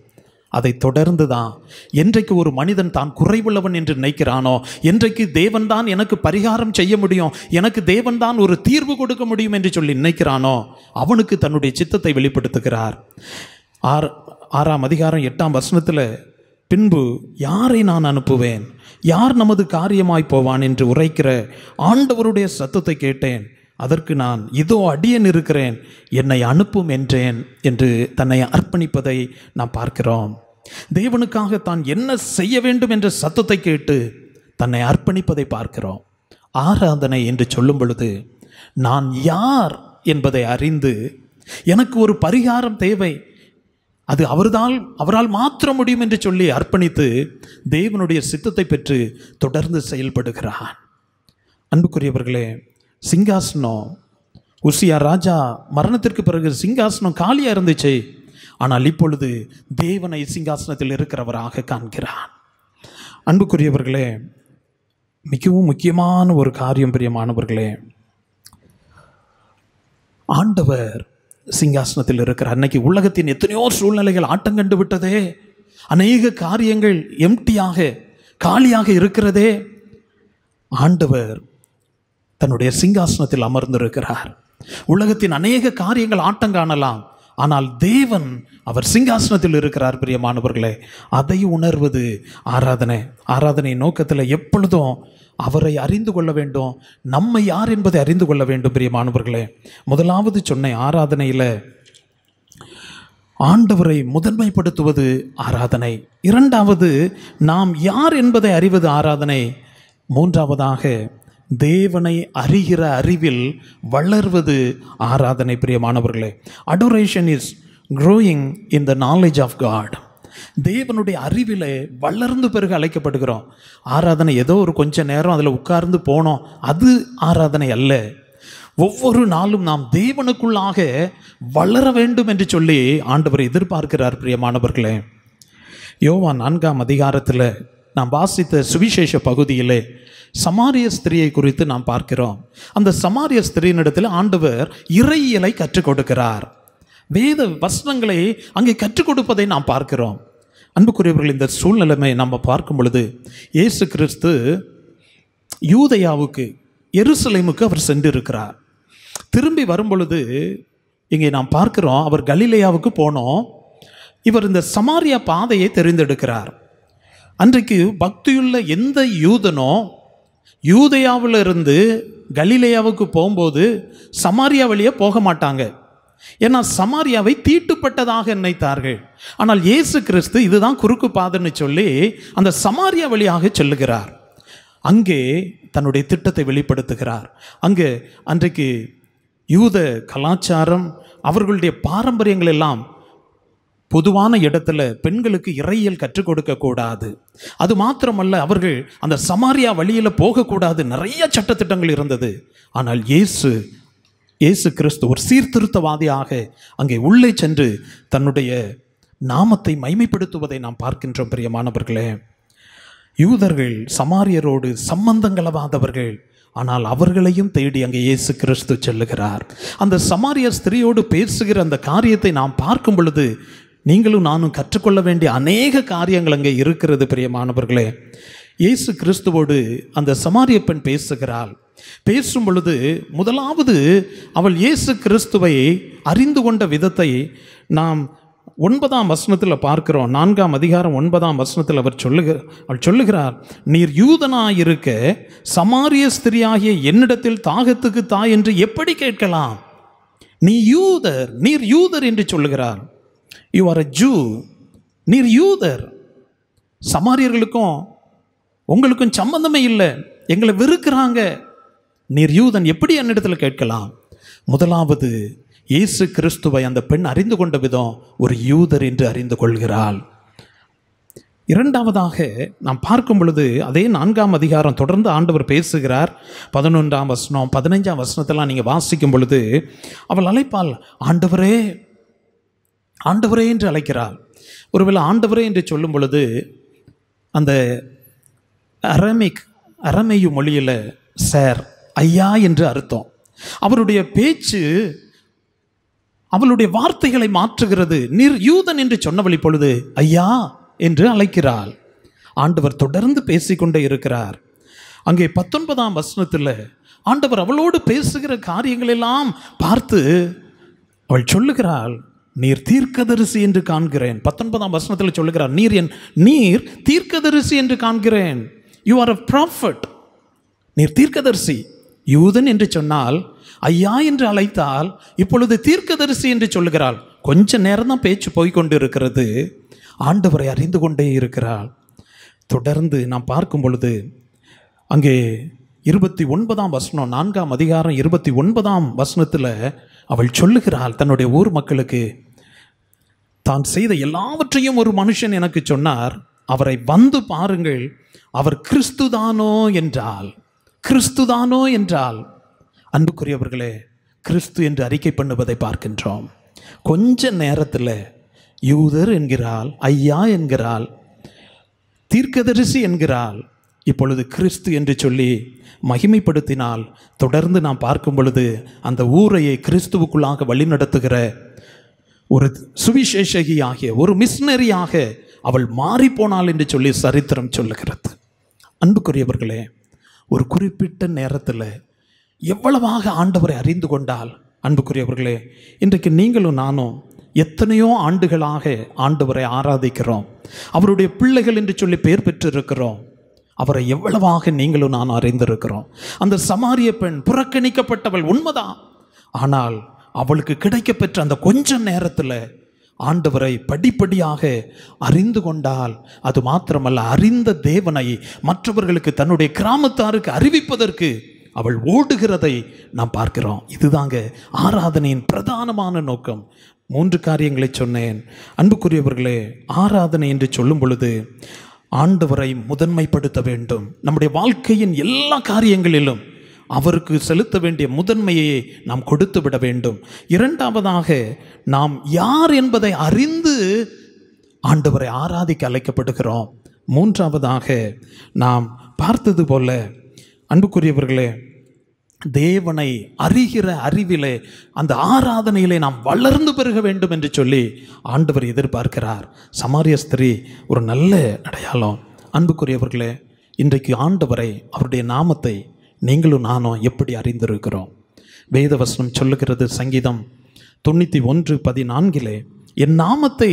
அதை தொடர்ந்து தான் என்றைக்கு ஒரு மனிதன் தான் குறைவுள்ளவன் என்று நினைக்கிறானோ என்றைக்கு தேவன் தான் எனக்கு பரிகாரம் செய்ய முடியும் எனக்கு தேவன் தான் ஒரு தீர்வு கொடுக்க முடியும் என்று சொல்லி நினைக்கிறானோ அவனுக்கு தன்னுடைய சித்தத்தை வெளிப்படுத்துகிறார் ஆறு ஆறாம் அதிகாரம் எட்டாம் வசனத்தில் பின்பு யாரை நான் அனுப்புவேன் யார் நமது காரியமாய் போவான் என்று உரைக்கிற ஆண்டவருடைய சத்தத்தை கேட்டேன் அதற்கு நான் இதோ அடியன் இருக்கிறேன் என்னை அனுப்பும் என்றேன் என்று தன்னை அர்ப்பணிப்பதை நாம் பார்க்கிறோம் தேவனுக்காக தான் என்ன செய்ய வேண்டும் என்ற சத்தத்தை கேட்டு தன்னை அர்ப்பணிப்பதை பார்க்கிறோம் ஆராதனை என்று சொல்லும் பொழுது நான் யார் என்பதை அறிந்து எனக்கு ஒரு பரிகாரம் தேவை அது அவர்தால் அவரால் மாற்ற முடியும் என்று சொல்லி அர்ப்பணித்து தேவனுடைய சித்தத்தை பெற்று தொடர்ந்து செயல்படுகிறான் அன்புக்குரியவர்களே சிங்காசனம் உசியா ராஜா மரணத்திற்கு பிறகு சிங்காசனம் காலியாக இருந்துச்சு ஆனால் இப்பொழுது தேவனை சிங்காசனத்தில் இருக்கிறவராக காண்கிறான் அன்புக்குரியவர்களே மிகவும் முக்கியமான ஒரு காரியம் பிரியமானவர்களே ஆண்டவர் சிங்காசனத்தில் இருக்கிறார் அன்னைக்கு உலகத்தின் எத்தனையோ சூழ்நிலைகள் ஆட்டம் கண்டு விட்டதே அநேக காரியங்கள் எம்டியாக காலியாக இருக்கிறதே ஆண்டவர் தன்னுடைய சிங்காசனத்தில் அமர்ந்திருக்கிறார் உலகத்தின் அநேக காரியங்கள் ஆட்டம் காணலாம் ஆனால் தேவன் அவர் சிங்காசனத்தில் இருக்கிறார் பிரியமானவர்களே அதை உணர்வது ஆராதனை ஆராதனை நோக்கத்தில் எப்பொழுதும் அவரை அறிந்து கொள்ள வேண்டும் நம்மை யார் என்பதை அறிந்து கொள்ள வேண்டும் மாணவர்களே முதலாவது சொன்ன ஆராதனையில் ஆண்டவரை முதன்மைப்படுத்துவது ஆராதனை இரண்டாவது நாம் யார் என்பதை அறிவது ஆராதனை மூன்றாவதாக தேவனை அறிகிற அறிவில் வளர்வது ஆராதனை பிரியமானவர்களே adoration is growing in the knowledge of God தேவனுடைய அறிவில் வளர்ந்து பிறகு அழைக்கப்படுகிறோம் ஆராதனை ஏதோ ஒரு கொஞ்ச நேரம் அதில் உட்கார்ந்து போனோம் அது ஆராதனை அல்ல ஒவ்வொரு நாளும் நாம் தேவனுக்குள்ளாக வளர வேண்டும் என்று சொல்லி ஆண்டவர் எதிர்பார்க்கிறார் பிரியமானவர்களே யோவா நான்காம் அதிகாரத்தில் நாம் வாசித்த சுவிசேஷ பகுதியிலே சமாரிய ஸ்திரியை குறித்து நாம் பார்க்கிறோம் அந்த சமாரிய ஸ்திரீனிடத்தில் ஆண்டவர் இறையியலை கற்றுக் கொடுக்கிறார் வேத வசனங்களை அங்கே கற்றுக் கொடுப்பதை நாம் பார்க்கிறோம் அன்புக்குரியவர்கள் இந்த சூழ்நிலைமை நம்ம பார்க்கும் பொழுது இயேசு கிறிஸ்து யூதையாவுக்கு எருசலேமுக்கு அவர் சென்றிருக்கிறார் திரும்பி வரும் பொழுது இங்கே நாம் பார்க்கிறோம் அவர் கலிலேயாவுக்கு போனோம் இவர் இந்த சமாரியா பாதையை தெரிந்தெடுக்கிறார் அன்றைக்கு பக்தியுள்ள எந்த யூதனோ யூதையாவில் இருந்து கலிலேயாவுக்கு போகும்போது சமாரியா வழியே போக மாட்டாங்க ஏன்னா சமாரியாவை தீட்டுப்பட்டதாக நினைத்தார்கள் ஆனால் இயேசு கிறிஸ்து இதுதான் குறுக்கு பாதைன்னு சொல்லி அந்த சமாரியா வழியாக சொல்லுகிறார் அங்கே தன்னுடைய திட்டத்தை வெளிப்படுத்துகிறார் அங்கே அன்றைக்கு யூத கலாச்சாரம் அவர்களுடைய பாரம்பரியங்கள் எல்லாம் பொதுவான இடத்துல பெண்களுக்கு இறையியல் கற்றுக் கூடாது அது மாத்திரமல்ல அவர்கள் அந்த சமாரியா வழியில் போகக்கூடாது நிறைய சட்டத்திட்டங்கள் இருந்தது ஆனால் இயேசு இயேசு கிறிஸ்து ஒரு சீர்திருத்தவாதியாக அங்கே உள்ளே சென்று தன்னுடைய நாமத்தை மைமைப்படுத்துவதை நாம் பார்க்கின்றோம் பிரியமானவர்களே யூதர்கள் சமாரியரோடு சம்பந்தங்களவாதவர்கள் ஆனால் அவர்களையும் தேடி அங்கே இயேசு கிறிஸ்து செல்லுகிறார் அந்த சமாரிய ஸ்திரீயோடு பேசுகிற அந்த காரியத்தை நாம் பார்க்கும் பொழுது நீங்களும் நானும் கற்றுக்கொள்ள வேண்டிய அநேக காரியங்கள் அங்கே இருக்கிறது மாணவர்களே இயேசு கிறிஸ்துவோடு அந்த சமாரிய பெண் பேசுகிறாள் பேசும் பொழுது முதலாவது அவள் இயேசு கிறிஸ்துவை அறிந்து கொண்ட விதத்தை நாம் ஒன்பதாம் வசனத்தில் பார்க்கிறோம் நான்காம் அதிகாரம் ஒன்பதாம் வசனத்தில் அவர் சொல்லுகிற அவள் சொல்லுகிறார் நீர் யூதனாயிருக்க சமாரிய ஸ்திரியாகிய என்னிடத்தில் தாகத்துக்கு தாய் என்று எப்படி கேட்கலாம் நீ யூதர் நீர் யூதர் என்று சொல்லுகிறார் யூ ஆர் அ ஜூ நீர் யூதர் சமாரியர்களுக்கும் உங்களுக்கும் சம்பந்தமே இல்லை எங்களை வெறுக்கிறாங்க நீர் யூதன் எப்படி என்னிடத்தில் கேட்கலாம் முதலாவது இயேசு கிறிஸ்துவை அந்த பெண் அறிந்து கொண்ட விதம் ஒரு யூதர் என்று அறிந்து கொள்கிறாள் இரண்டாவதாக நாம் பார்க்கும் பொழுது அதே நான்காம் அதிகாரம் தொடர்ந்து ஆண்டவர் பேசுகிறார் பதினொன்றாம் வசனம் பதினைஞ்சாம் வசனத்தெல்லாம் நீங்கள் வாசிக்கும் பொழுது அவள் அழைப்பாள் ஆண்டவரே ஆண்டவரே என்று அழைக்கிறாள் ஒருவேளை ஆண்டவரே என்று சொல்லும் பொழுது அந்த அரமிக் அரமையு மொழியில் சார் ஐயா என்று அர்த்தம் அவருடைய பேச்சு அவளுடைய வார்த்தைகளை மாற்றுகிறது நிர் யூதன் என்று சொன்னவள் இப்பொழுது ஐயா என்று அழைக்கிறாள் ஆண்டவர் தொடர்ந்து பேசிக்கொண்டே இருக்கிறார் அங்கே பத்தொன்பதாம் வசனத்தில் ஆண்டவர் அவளோடு பேசுகிற காரியங்களெல்லாம் பார்த்து அவள் சொல்லுகிறாள் நீர் தீர்க்கதரிசி என்று காண்கிறேன் பத்தொன்பதாம் வசனத்தில் சொல்லுகிறார் நீர் என் நீர் தீர்க்கதரிசி என்று காண்கிறேன் யூ ஆர் அ ப்ராஃபட் நீர் தீர்க்கதரிசி யூதன் என்று சொன்னால் ஐயா என்று அழைத்தால் இப்பொழுது தீர்க்கதரிசி என்று சொல்லுகிறாள் கொஞ்ச நேரம் தான் பேச்சு போய்கொண்டு இருக்கிறது ஆண்டவரை அறிந்து கொண்டே இருக்கிறாள் தொடர்ந்து நாம் பார்க்கும் பொழுது அங்கே இருபத்தி ஒன்பதாம் வசனம் நான்காம் அதிகாரம் இருபத்தி ஒன்பதாம் வசனத்தில் அவள் சொல்லுகிறாள் தன்னுடைய ஊர் மக்களுக்கு தான் செய்த எல்லாவற்றையும் ஒரு மனுஷன் எனக்கு சொன்னார் அவரை வந்து பாருங்கள் அவர் கிறிஸ்துதானோ என்றால் கிறிஸ்துதானோ என்றால் அன்புக்குரியவர்களே கிறிஸ்து என்று அறிக்கை பண்ணுவதை பார்க்கின்றோம் கொஞ்ச நேரத்தில் யூதர் என்கிறாள் ஐயா என்கிறாள் தீர்க்கதரிசி என்கிறாள் இப்பொழுது கிறிஸ்து என்று சொல்லி மகிமைப்படுத்தினால் தொடர்ந்து நாம் பார்க்கும் பொழுது அந்த ஊரையை கிறிஸ்துவுக்குள்ளாக வழிநடத்துகிற ஒரு சுவிசேஷகியாக ஒரு மிஷினரியாக அவள் மாறிப்போனாள் என்று சொல்லி சரித்திரம் சொல்லுகிறது அன்புக்குரியவர்களே ஒரு குறிப்பிட்ட நேரத்தில் எவ்வளவாக ஆண்டவரை அறிந்து கொண்டால் அன்புக்குரியவர்களே இன்றைக்கு நீங்களும் நானும் எத்தனையோ ஆண்டுகளாக ஆண்டவரை ஆராதிக்கிறோம் அவருடைய பிள்ளைகள் என்று சொல்லி பெயர் பெற்றிருக்கிறோம் அவரை எவ்வளவாக நீங்களும் நான் அறிந்திருக்கிறோம் அந்த சமாரிய பெண் புறக்கணிக்கப்பட்டவள் உண்மைதான் ஆனால் அவளுக்கு கிடைக்கப்பெற்ற அந்த கொஞ்ச நேரத்தில் ஆண்டவரை படிப்படியாக அறிந்து கொண்டால் அது மாத்திரமல்ல அறிந்த தேவனை மற்றவர்களுக்கு தன்னுடைய கிராமத்தாருக்கு அறிவிப்பதற்கு அவள் ஓடுகிறதை நாம் பார்க்கிறோம் இதுதாங்க ஆராதனையின் பிரதானமான நோக்கம் மூன்று காரியங்களை சொன்னேன் அன்புக்குரியவர்களே ஆராதனை என்று சொல்லும் பொழுது ஆண்டவரை முதன்மைப்படுத்த வேண்டும் நம்முடைய வாழ்க்கையின் எல்லா காரியங்களிலும் அவருக்கு செலுத்த வேண்டிய முதன்மையை நாம் கொடுத்து விட வேண்டும் இரண்டாவதாக நாம் யார் என்பதை அறிந்து ஆண்டவரை ஆராதிக்க அழைக்கப்படுகிறோம் மூன்றாவதாக நாம் பார்த்தது போல அன்புக்குரியவர்களே தேவனை அறிகிற அறிவிலே அந்த ஆராதனையிலே நாம் வளர்ந்து பெருக வேண்டும் என்று சொல்லி ஆண்டவர் எதிர்பார்க்கிறார் சமாரிய ஒரு நல்ல அடையாளம் அன்புக்குரியவர்களே இன்றைக்கு ஆண்டவரை அவருடைய நாமத்தை நீங்களும் நானும் எப்படி அறிந்திருக்கிறோம் வேதவசனம் சொல்லுகிறது சங்கீதம் தொண்ணூற்றி ஒன்று பதினான்கிலே என் நாமத்தை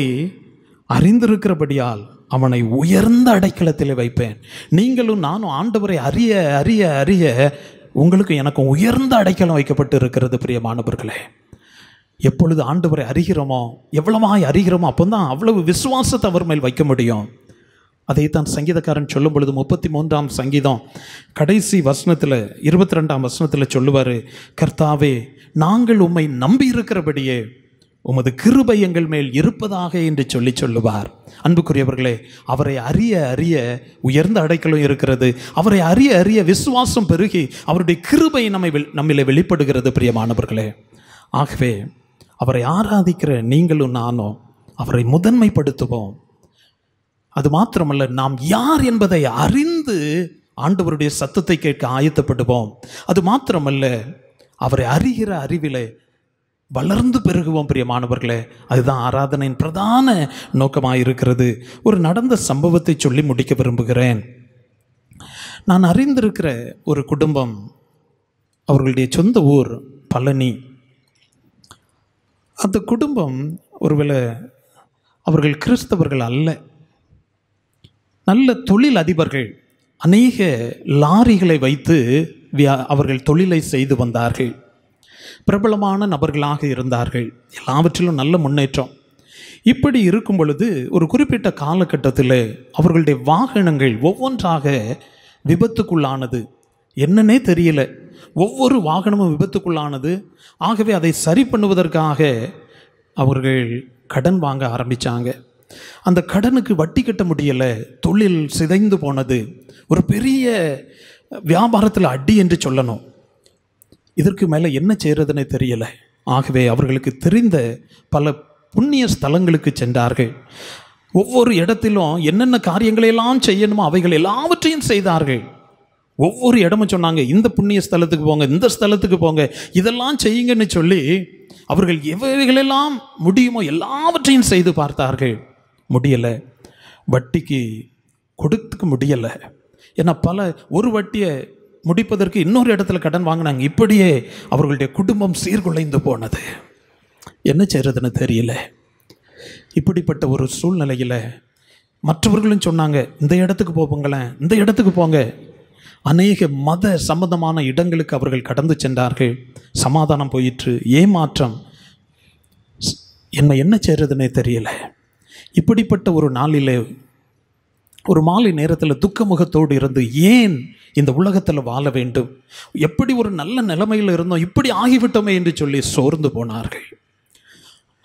அறிந்திருக்கிறபடியால் அவனை உயர்ந்த அடைக்கலத்தில் வைப்பேன் நீங்களும் நானும் ஆண்டவரை அறிய அறிய அறிய உங்களுக்கு எனக்கும் உயர்ந்த அடைக்கலம் வைக்கப்பட்டு இருக்கிறது மாணவர்களே எப்பொழுது ஆண்டவரை அறிகிறோமோ எவ்வளவாய் அறிகிறோமோ அப்போ தான் அவ்வளவு விசுவாசத்தை அவர் மேல் வைக்க முடியும் அதைத்தான் சங்கீதக்காரன் சொல்லும் பொழுது முப்பத்தி மூன்றாம் சங்கீதம் கடைசி வசனத்தில் இருபத்தி ரெண்டாம் வசனத்தில் சொல்லுவார் கர்த்தாவே நாங்கள் உம்மை நம்பி இருக்கிறபடியே உமது கிருபை எங்கள் மேல் இருப்பதாக என்று சொல்லி சொல்லுவார் அன்புக்குரியவர்களே அவரை அறிய அறிய உயர்ந்த அடைக்கலும் இருக்கிறது அவரை அறிய அறிய விசுவாசம் பெருகி அவருடைய கிருபை நம்மை நம்மிலே வெளிப்படுகிறது பிரியமானவர்களே ஆகவே அவரை ஆராதிக்கிற நீங்களும் நானும் அவரை முதன்மைப்படுத்துவோம் அது மாத்திரமல்ல நாம் யார் என்பதை அறிந்து ஆண்டவருடைய சத்தத்தை கேட்க ஆயத்தப்படுவோம் அது மாத்திரமல்ல அவரை அறிகிற அறிவிலே வளர்ந்து பெருகுவோம் பெரிய மாணவர்களே அதுதான் ஆராதனையின் பிரதான நோக்கமாக இருக்கிறது ஒரு நடந்த சம்பவத்தை சொல்லி முடிக்க விரும்புகிறேன் நான் அறிந்திருக்கிற ஒரு குடும்பம் அவர்களுடைய சொந்த ஊர் பழனி அந்த குடும்பம் ஒருவேளை அவர்கள் கிறிஸ்தவர்கள் அல்ல நல்ல தொழில் அதிபர்கள் அநேக லாரிகளை வைத்து அவர்கள் தொழிலை செய்து வந்தார்கள் பிரபலமான நபர்களாக இருந்தார்கள் எல்லாவற்றிலும் நல்ல முன்னேற்றம் இப்படி இருக்கும் பொழுது ஒரு குறிப்பிட்ட காலகட்டத்தில் அவர்களுடைய வாகனங்கள் ஒவ்வொன்றாக விபத்துக்குள்ளானது என்னன்னே தெரியல ஒவ்வொரு வாகனமும் விபத்துக்குள்ளானது ஆகவே அதை சரி பண்ணுவதற்காக அவர்கள் கடன் வாங்க ஆரம்பித்தாங்க அந்த கடனுக்கு வட்டி கட்ட முடியலை தொழில் சிதைந்து போனது ஒரு பெரிய வியாபாரத்தில் அடி என்று சொல்லணும் இதற்கு மேலே என்ன செய்கிறதுனே தெரியலை ஆகவே அவர்களுக்கு தெரிந்த பல புண்ணிய ஸ்தலங்களுக்கு சென்றார்கள் ஒவ்வொரு இடத்திலும் என்னென்ன காரியங்களையெல்லாம் செய்யணுமோ அவைகள் எல்லாவற்றையும் செய்தார்கள் ஒவ்வொரு இடமும் சொன்னாங்க இந்த புண்ணிய ஸ்தலத்துக்கு போங்க இந்த ஸ்தலத்துக்கு போங்க இதெல்லாம் செய்யுங்கன்னு சொல்லி அவர்கள் எவைகளெல்லாம் முடியுமோ எல்லாவற்றையும் செய்து பார்த்தார்கள் முடியலை வட்டிக்கு கொடுத்துக்க முடியலை ஏன்னா பல ஒரு வட்டியை முடிப்பதற்கு இன்னொரு இடத்துல கடன் வாங்கினாங்க இப்படியே அவர்களுடைய குடும்பம் சீர்குலைந்து போனது என்ன செய்கிறதுன்னு தெரியல இப்படிப்பட்ட ஒரு சூழ்நிலையில் மற்றவர்களும் சொன்னாங்க இந்த இடத்துக்கு போங்களேன் இந்த இடத்துக்கு போங்க அநேக மத சம்பந்தமான இடங்களுக்கு அவர்கள் கடந்து சென்றார்கள் சமாதானம் போயிற்று ஏமாற்றம் என்ன என்ன செய்கிறதுனே தெரியலை இப்படிப்பட்ட ஒரு நாளில் ஒரு மாலை நேரத்தில் துக்கமுகத்தோடு இருந்து ஏன் இந்த உலகத்தில் வாழ வேண்டும் எப்படி ஒரு நல்ல நிலைமையில் இருந்தோம் இப்படி ஆகிவிட்டோமே என்று சொல்லி சோர்ந்து போனார்கள்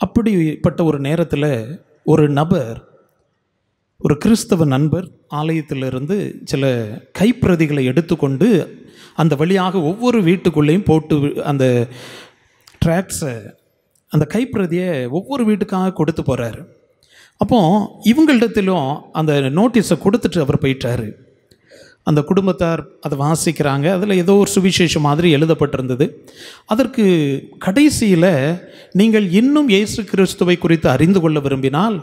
அப்படிப்பட்ட ஒரு நேரத்தில் ஒரு நபர் ஒரு கிறிஸ்தவ நண்பர் ஆலயத்திலிருந்து சில கைப்பிரதிகளை எடுத்துக்கொண்டு அந்த வழியாக ஒவ்வொரு வீட்டுக்குள்ளேயும் போட்டு அந்த ட்ராக்ஸை அந்த கைப்பிரதியை ஒவ்வொரு வீட்டுக்காக கொடுத்து போகிறாரு அப்போ இவங்களிடத்திலும் அந்த நோட்டீஸை கொடுத்துட்டு அவர் போயிட்டார் அந்த குடும்பத்தார் அதை வாசிக்கிறாங்க அதில் ஏதோ ஒரு சுவிசேஷம் மாதிரி எழுதப்பட்டிருந்தது அதற்கு கடைசியில் நீங்கள் இன்னும் இயேசு கிறிஸ்துவை குறித்து அறிந்து கொள்ள விரும்பினால்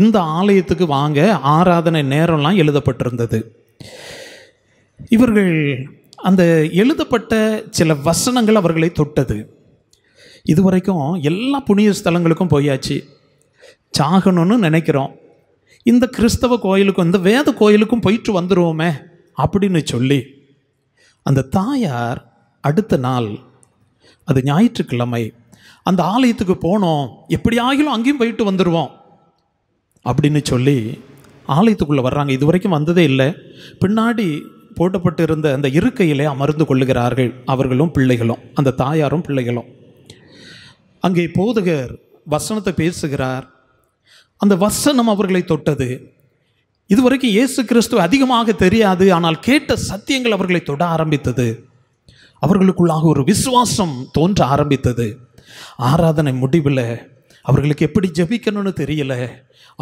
இந்த ஆலயத்துக்கு வாங்க ஆராதனை நேரம்லாம் எழுதப்பட்டிருந்தது இவர்கள் அந்த எழுதப்பட்ட சில வசனங்கள் அவர்களை தொட்டது இதுவரைக்கும் எல்லா புண்ணிய ஸ்தலங்களுக்கும் போயாச்சு சாகணும்னு நினைக்கிறோம் இந்த கிறிஸ்தவ கோயிலுக்கும் இந்த வேத கோயிலுக்கும் போயிட்டு வந்துடுவோமே அப்படின்னு சொல்லி அந்த தாயார் அடுத்த நாள் அது ஞாயிற்றுக்கிழமை அந்த ஆலயத்துக்கு போனோம் எப்படி ஆகிலும் அங்கேயும் போயிட்டு வந்துடுவோம் அப்படின்னு சொல்லி ஆலயத்துக்குள்ளே வர்றாங்க இது வரைக்கும் வந்ததே இல்லை பின்னாடி போட்டப்பட்டிருந்த அந்த இருக்கையிலே அமர்ந்து கொள்ளுகிறார்கள் அவர்களும் பிள்ளைகளும் அந்த தாயாரும் பிள்ளைகளும் அங்கே போதகர் வசனத்தை பேசுகிறார் அந்த வசனம் அவர்களை தொட்டது இதுவரைக்கும் இயேசு கிறிஸ்துவ அதிகமாக தெரியாது ஆனால் கேட்ட சத்தியங்கள் அவர்களை தொட ஆரம்பித்தது அவர்களுக்குள்ளாக ஒரு விசுவாசம் தோன்ற ஆரம்பித்தது ஆராதனை முடிவில் அவர்களுக்கு எப்படி ஜபிக்கணும்னு தெரியல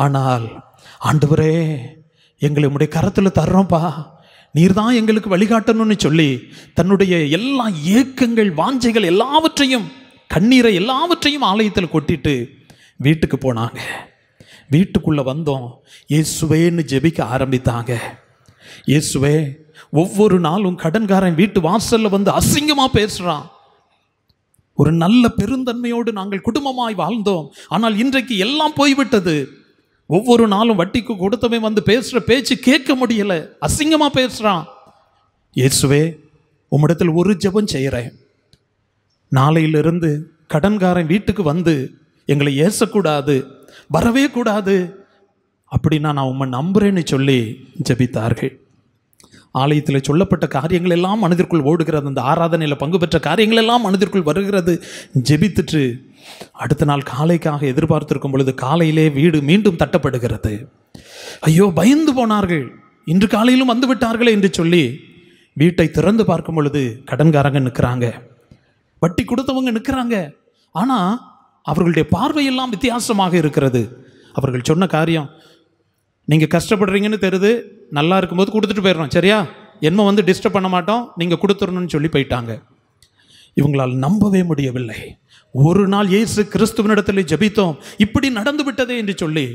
ஆனால் ஆண்டவரே எங்களை உடைய கரத்தில் தர்றோம்ப்பா நீர் தான் எங்களுக்கு வழிகாட்டணும்னு சொல்லி தன்னுடைய எல்லா ஏக்கங்கள் வாஞ்சைகள் எல்லாவற்றையும் கண்ணீரை எல்லாவற்றையும் ஆலயத்தில் கொட்டிட்டு வீட்டுக்கு போனாங்க வீட்டுக்குள்ளே வந்தோம் இயேசுவேன்னு ஜெபிக்க ஆரம்பித்தாங்க இயேசுவே ஒவ்வொரு நாளும் கடன்காரன் வீட்டு வாசலில் வந்து அசிங்கமாக பேசுகிறான் ஒரு நல்ல பெருந்தன்மையோடு நாங்கள் குடும்பமாய் வாழ்ந்தோம் ஆனால் இன்றைக்கு எல்லாம் போய்விட்டது ஒவ்வொரு நாளும் வட்டிக்கு கொடுத்தவன் வந்து பேசுகிற பேச்சு கேட்க முடியலை அசிங்கமாக பேசுகிறான் இயேசுவே உம்மிடத்தில் ஒரு ஜபம் செய்கிறேன் நாளையிலிருந்து கடன்காரன் வீட்டுக்கு வந்து எங்களை ஏசக்கூடாது வரவே கூடாது அப்படின்னா நான் உண்மை நம்புகிறேன்னு சொல்லி ஜபித்தார்கள் ஆலயத்தில் சொல்லப்பட்ட காரியங்கள் எல்லாம் மனதிற்குள் ஓடுகிறது அந்த ஆராதனையில் பங்கு பெற்ற காரியங்கள் எல்லாம் மனதிற்குள் வருகிறது ஜெபித்துட்டு அடுத்த நாள் காலைக்காக எதிர்பார்த்திருக்கும் பொழுது காலையிலே வீடு மீண்டும் தட்டப்படுகிறது ஐயோ பயந்து போனார்கள் இன்று காலையிலும் வந்து விட்டார்களே என்று சொல்லி வீட்டை திறந்து பார்க்கும் பொழுது கடன்காரங்க நிற்கிறாங்க வட்டி கொடுத்தவங்க நிற்கிறாங்க ஆனால் அவர்களுடைய பார்வையெல்லாம் வித்தியாசமாக இருக்கிறது அவர்கள் சொன்ன காரியம் நீங்கள் கஷ்டப்படுறீங்கன்னு தெரியுது நல்லா இருக்கும்போது கொடுத்துட்டு போயிடறோம் சரியா என்ன வந்து டிஸ்டர்ப் பண்ண மாட்டோம் நீங்கள் கொடுத்துடணும்னு சொல்லி போயிட்டாங்க இவங்களால் நம்பவே முடியவில்லை ஒரு நாள் இயேசு கிறிஸ்துவனிடத்தில் ஜபித்தோம் இப்படி நடந்து விட்டதே என்று சொல்லி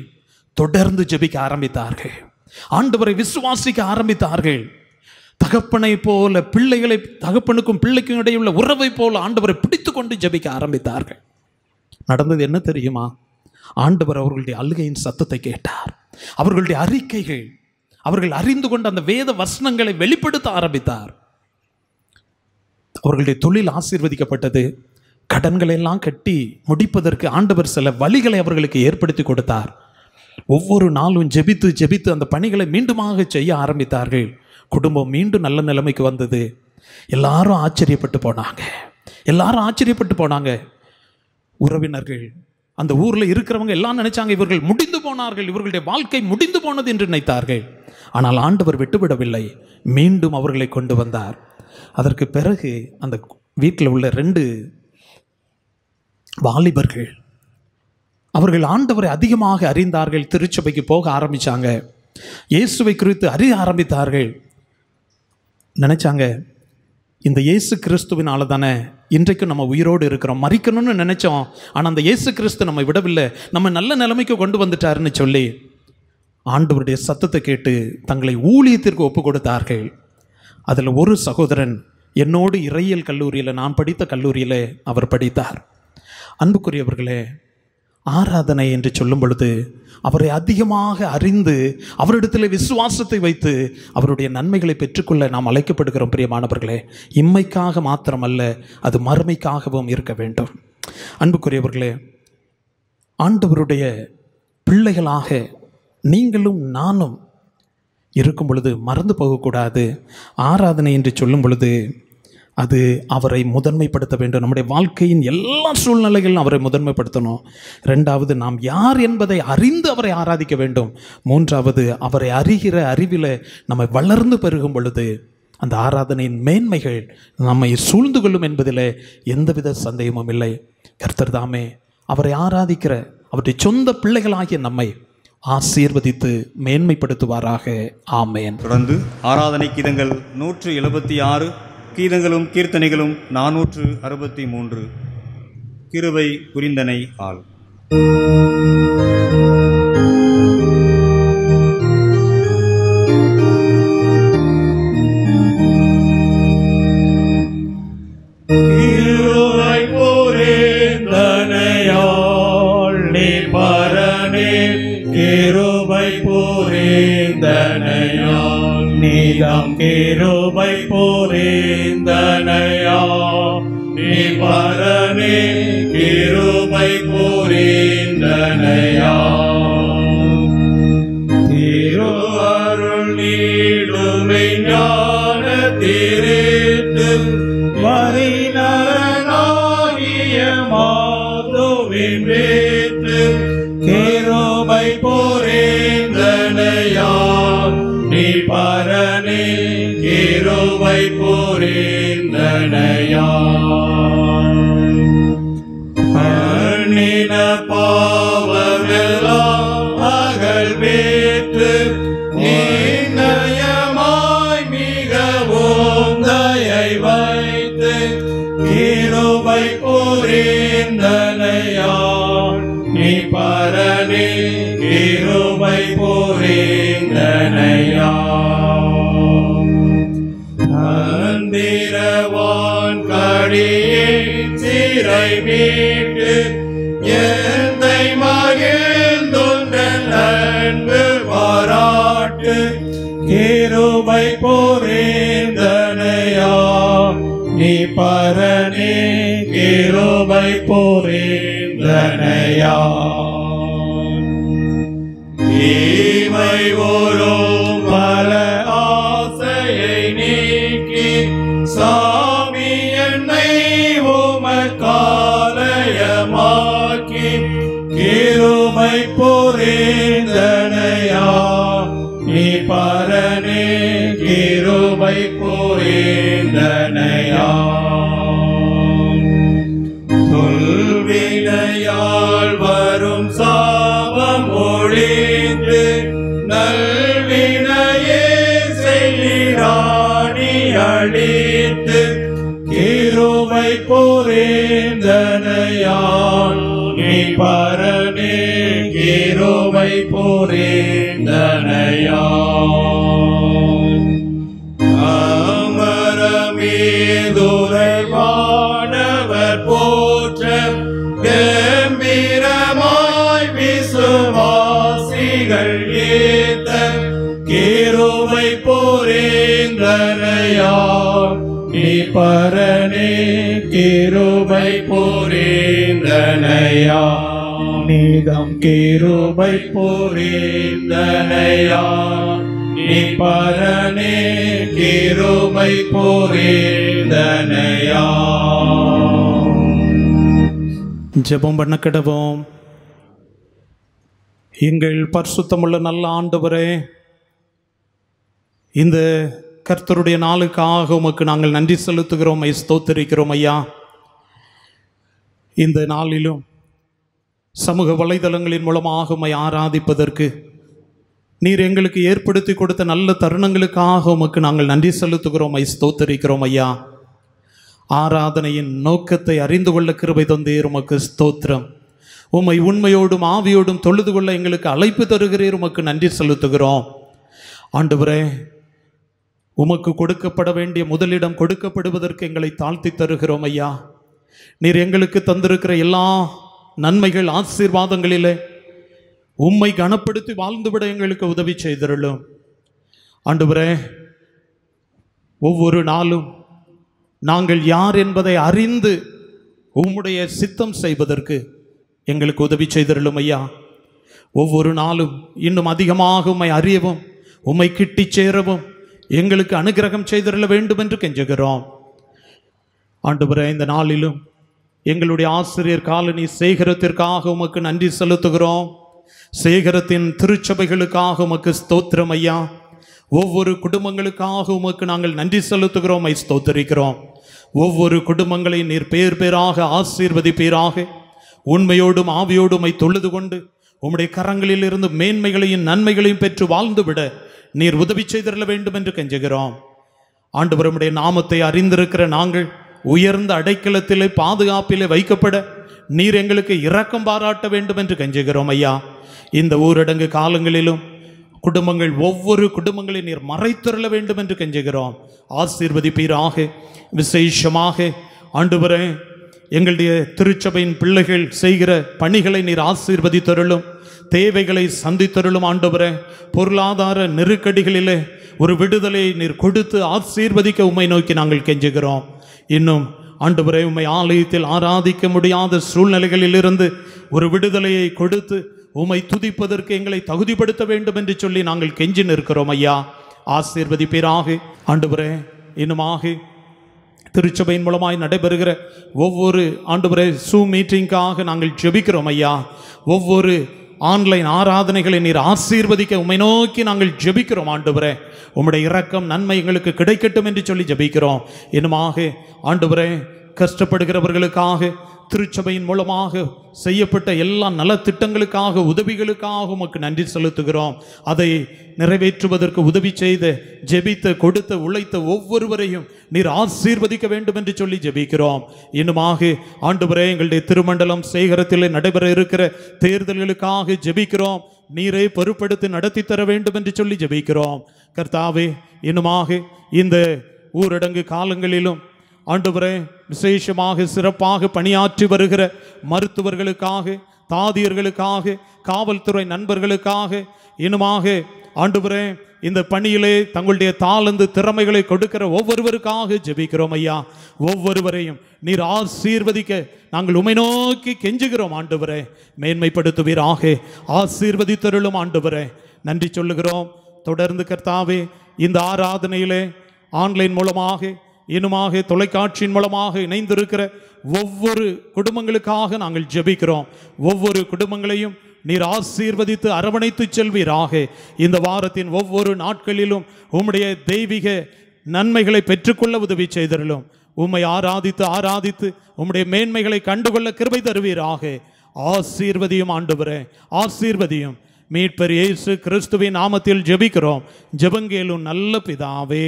தொடர்ந்து ஜபிக்க ஆரம்பித்தார்கள் ஆண்டவரை விசுவாசிக்க ஆரம்பித்தார்கள் தகப்பனை போல பிள்ளைகளை தகப்பனுக்கும் பிள்ளைக்கும் இடையுள்ள உறவை போல ஆண்டவரை பிடித்து கொண்டு ஜபிக்க ஆரம்பித்தார்கள் நடந்தது என்ன தெரியுமா ஆண்டவர் அவர்களுடைய அழுகையின் சத்தத்தை கேட்டார் அவர்களுடைய அறிக்கைகள் அவர்கள் அறிந்து கொண்டு அந்த வேத வசனங்களை வெளிப்படுத்த ஆரம்பித்தார் அவர்களுடைய தொழில் ஆசீர்வதிக்கப்பட்டது கடன்களை எல்லாம் கட்டி முடிப்பதற்கு ஆண்டவர் சில வழிகளை அவர்களுக்கு ஏற்படுத்தி கொடுத்தார் ஒவ்வொரு நாளும் ஜெபித்து ஜெபித்து அந்த பணிகளை மீண்டுமாக செய்ய ஆரம்பித்தார்கள் குடும்பம் மீண்டும் நல்ல நிலைமைக்கு வந்தது எல்லாரும் ஆச்சரியப்பட்டு போனாங்க எல்லாரும் ஆச்சரியப்பட்டு போனாங்க உறவினர்கள் அந்த ஊரில் இருக்கிறவங்க எல்லாம் நினைச்சாங்க இவர்கள் முடிந்து போனார்கள் இவர்களுடைய வாழ்க்கை முடிந்து போனது என்று நினைத்தார்கள் ஆனால் ஆண்டவர் விட்டுவிடவில்லை மீண்டும் அவர்களை கொண்டு வந்தார் அதற்கு பிறகு அந்த வீட்டில் உள்ள ரெண்டு வாலிபர்கள் அவர்கள் ஆண்டவரை அதிகமாக அறிந்தார்கள் திருச்சபைக்கு போக ஆரம்பித்தாங்க இயேசுவை குறித்து அறிய ஆரம்பித்தார்கள் நினச்சாங்க இந்த இயேசு கிறிஸ்துவினால தானே இன்றைக்கும் நம்ம உயிரோடு இருக்கிறோம் மறிக்கணும்னு நினச்சோம் ஆனால் அந்த இயேசு கிறிஸ்து நம்ம விடவில்லை நம்ம நல்ல நிலைமைக்கு கொண்டு வந்துட்டாருன்னு சொல்லி ஆண்டவருடைய சத்தத்தை கேட்டு தங்களை ஊழியத்திற்கு ஒப்பு கொடுத்தார்கள் அதில் ஒரு சகோதரன் என்னோடு இறையியல் கல்லூரியில் நான் படித்த கல்லூரியில் அவர் படித்தார் அன்புக்குரியவர்களே ஆராதனை என்று சொல்லும் பொழுது அவரை அதிகமாக அறிந்து அவரிடத்தில் விசுவாசத்தை வைத்து அவருடைய நன்மைகளை பெற்றுக்கொள்ள நாம் அழைக்கப்படுகிறோம் பிரியமானவர்களே இம்மைக்காக மாத்திரமல்ல அது மறுமைக்காகவும் இருக்க வேண்டும் அன்புக்குரியவர்களே ஆண்டவருடைய பிள்ளைகளாக நீங்களும் நானும் இருக்கும் பொழுது மறந்து போகக்கூடாது ஆராதனை என்று சொல்லும் பொழுது அது அவரை முதன்மைப்படுத்த வேண்டும் நம்முடைய வாழ்க்கையின் எல்லா சூழ்நிலைகளிலும் அவரை முதன்மைப்படுத்தணும் ரெண்டாவது நாம் யார் என்பதை அறிந்து அவரை ஆராதிக்க வேண்டும் மூன்றாவது அவரை அறிகிற அறிவில் நம்மை வளர்ந்து பெருகும் பொழுது அந்த ஆராதனையின் மேன்மைகள் நம்மை சூழ்ந்து கொள்ளும் என்பதில் எந்தவித சந்தேகமும் இல்லை கர்த்தர் தாமே அவரை ஆராதிக்கிற அவருடைய சொந்த பிள்ளைகளாகிய நம்மை ஆசீர்வதித்து மேன்மைப்படுத்துவாராக ஆமேன் தொடர்ந்து ஆராதனை கிதங்கள் நூற்று எழுபத்தி ஆறு கீதங்களும் கீர்த்தனைகளும் நாநூற்று அறுபத்தி மூன்று கிருவை புரிந்தனை ஆள் நீதாம் கேரோபை போரேந்தனையா நீ பரமே கேரோபை போரேந்தனையா ஒழித்து நல்வினையே செய்கிறாணி அழித்து கிருவை புரிந்தனையான் நீ பரனே கிருவை இவ்விதம் கிருபை புரிந்தனையா நீ பரனே ஜெபம் பண்ண கிடவோம் எங்கள் பரிசுத்தமுள்ள நல்ல ஆண்டவரே இந்த கர்த்தருடைய நாளுக்காக உமக்கு நாங்கள் நன்றி செலுத்துகிறோம் ஐ ஸ்தோத்தரிக்கிறோம் ஐயா இந்த நாளிலும் சமூக வலைதளங்களின் மூலமாக உம்மை ஆராதிப்பதற்கு நீர் எங்களுக்கு ஏற்படுத்தி கொடுத்த நல்ல தருணங்களுக்காக உமக்கு நாங்கள் நன்றி செலுத்துகிறோம் ஐ ஸ்தோத்தரிக்கிறோம் ஐயா ஆராதனையின் நோக்கத்தை அறிந்து கொள்ள கிருபை தந்தீர் உமக்கு ஸ்தோத்திரம் உம்மை உண்மையோடும் ஆவியோடும் தொழுது கொள்ள எங்களுக்கு அழைப்பு தருகிறீர் உமக்கு நன்றி செலுத்துகிறோம் ஆண்டவரே உமக்கு கொடுக்கப்பட வேண்டிய முதலிடம் கொடுக்கப்படுவதற்கு எங்களை தாழ்த்தி தருகிறோம் ஐயா நீர் எங்களுக்கு தந்திருக்கிற எல்லா நன்மைகள் ஆசீர்வாதங்களிலே உம்மை கனப்படுத்தி வாழ்ந்துவிட எங்களுக்கு உதவி செய்திருளும் ஆண்டுவரே ஒவ்வொரு நாளும் நாங்கள் யார் என்பதை அறிந்து உம்முடைய சித்தம் செய்வதற்கு எங்களுக்கு உதவி செய்திருளும் ஐயா ஒவ்வொரு நாளும் இன்னும் அதிகமாக உம்மை அறியவும் உம்மை கிட்டி சேரவும் எங்களுக்கு அனுகிரகம் செய்திருள வேண்டும் என்று கெஞ்சுகிறோம் ஆண்டு இந்த நாளிலும் எங்களுடைய ஆசிரியர் காலனி சேகரத்திற்காக உமக்கு நன்றி செலுத்துகிறோம் சேகரத்தின் திருச்சபைகளுக்காக உமக்கு ஸ்தோத்திரம் ஐயா ஒவ்வொரு குடும்பங்களுக்காக உமக்கு நாங்கள் நன்றி செலுத்துகிறோம் ஐ ஸ்தோத்தரிக்கிறோம் ஒவ்வொரு குடும்பங்களை நீர் பேர் பேராக ஆசீர்வதிப்பீராக உண்மையோடும் ஆவியோடும் தொழுது கொண்டு உம்முடைய கரங்களில் இருந்து மேன்மைகளையும் நன்மைகளையும் பெற்று வாழ்ந்துவிட நீர் உதவி செய்திருக்க வேண்டும் என்று கெஞ்சுகிறோம் ஆண்டு நாமத்தை அறிந்திருக்கிற நாங்கள் உயர்ந்த அடைக்கலத்திலே பாதுகாப்பிலே வைக்கப்பட நீர் எங்களுக்கு இரக்கம் பாராட்ட வேண்டும் என்று கெஞ்சுகிறோம் ஐயா இந்த ஊரடங்கு காலங்களிலும் குடும்பங்கள் ஒவ்வொரு குடும்பங்களை நீர் மறைத்தொருள வேண்டும் என்று கெஞ்சுகிறோம் ஆசீர்வதிப்பீராக விசேஷமாக ஆண்டு எங்களுடைய திருச்சபையின் பிள்ளைகள் செய்கிற பணிகளை நீர் ஆசீர்வதித்தருளும் தேவைகளை சந்தித்தருளும் ஆண்டவர பொருளாதார நெருக்கடிகளிலே ஒரு விடுதலை நீர் கொடுத்து ஆசீர்வதிக்க உமை நோக்கி நாங்கள் கெஞ்சுகிறோம் இன்னும் ஆண்டு உம்மை ஆலயத்தில் ஆராதிக்க முடியாத சூழ்நிலைகளிலிருந்து ஒரு விடுதலையை கொடுத்து உம்மை துதிப்பதற்கு எங்களை தகுதிப்படுத்த வேண்டும் என்று சொல்லி நாங்கள் கெஞ்சி நிற்கிறோம் ஐயா ஆசீர்வதி ஆசீர்வதிப்பீராக ஆண்டுபுரே ஆகு திருச்சபையின் மூலமாய் நடைபெறுகிற ஒவ்வொரு ஆண்டுபுரே சூ மீட்டிங்காக நாங்கள் ஜெபிக்கிறோம் ஐயா ஒவ்வொரு ஆன்லைன் ஆராதனைகளை நீர் ஆசீர்வதிக்க உமை நோக்கி நாங்கள் ஜெபிக்கிறோம் ஆண்டுபுரே உம்முடைய இரக்கம் நன்மை எங்களுக்கு கிடைக்கட்டும் என்று சொல்லி ஜெபிக்கிறோம் என்னமாக ஆண்டுபுரே கஷ்டப்படுகிறவர்களுக்காக திருச்சபையின் மூலமாக செய்யப்பட்ட எல்லா நலத்திட்டங்களுக்காக உதவிகளுக்காக உமக்கு நன்றி செலுத்துகிறோம் அதை நிறைவேற்றுவதற்கு உதவி செய்த ஜெபித்த கொடுத்த உழைத்த ஒவ்வொருவரையும் நீர் ஆசீர்வதிக்க வேண்டும் என்று சொல்லி ஜெபிக்கிறோம் இன்னுமாக ஆண்டு வரை எங்களுடைய திருமண்டலம் சேகரத்தில் நடைபெற இருக்கிற தேர்தல்களுக்காக ஜெபிக்கிறோம் நீரை பொறுப்படுத்தி நடத்தி தர வேண்டும் என்று சொல்லி ஜெபிக்கிறோம் கர்த்தாவே இன்னுமாக இந்த ஊரடங்கு காலங்களிலும் ஆண்டவரே விசேஷமாக சிறப்பாக பணியாற்றி வருகிற மருத்துவர்களுக்காக தாதியர்களுக்காக காவல்துறை நண்பர்களுக்காக இனமாக ஆண்டவரே இந்த பணியிலே தங்களுடைய தாளந்து திறமைகளை கொடுக்கிற ஒவ்வொருவருக்காக ஜெபிக்கிறோம் ஐயா ஒவ்வொருவரையும் நீர் ஆசீர்வதிக்க நாங்கள் உமை நோக்கி கெஞ்சுகிறோம் ஆண்டவரே மேன்மைப்படுத்துவீராக ஆசீர்வதித்தருளும் ஆண்டவரே நன்றி சொல்லுகிறோம் தொடர்ந்து கர்த்தாவே இந்த ஆராதனையிலே ஆன்லைன் மூலமாக இன்னுமாக தொலைக்காட்சியின் மூலமாக இணைந்திருக்கிற ஒவ்வொரு குடும்பங்களுக்காக நாங்கள் ஜெபிக்கிறோம் ஒவ்வொரு குடும்பங்களையும் நீர் ஆசீர்வதித்து அரவணைத்து செல்வீராக இந்த வாரத்தின் ஒவ்வொரு நாட்களிலும் உம்முடைய தெய்வீக நன்மைகளை பெற்றுக்கொள்ள உதவி செய்தருளும் உம்மை ஆராதித்து ஆராதித்து உம்முடைய மேன்மைகளை கண்டுகொள்ள கிருபை தருவீராக ஆசீர்வதியும் ஆண்டுவரே ஆசீர்வதியும் மீட்பர் இயேசு கிறிஸ்துவின் நாமத்தில் ஜெபிக்கிறோம் ஜெபங்கேலும் நல்ல பிதாவே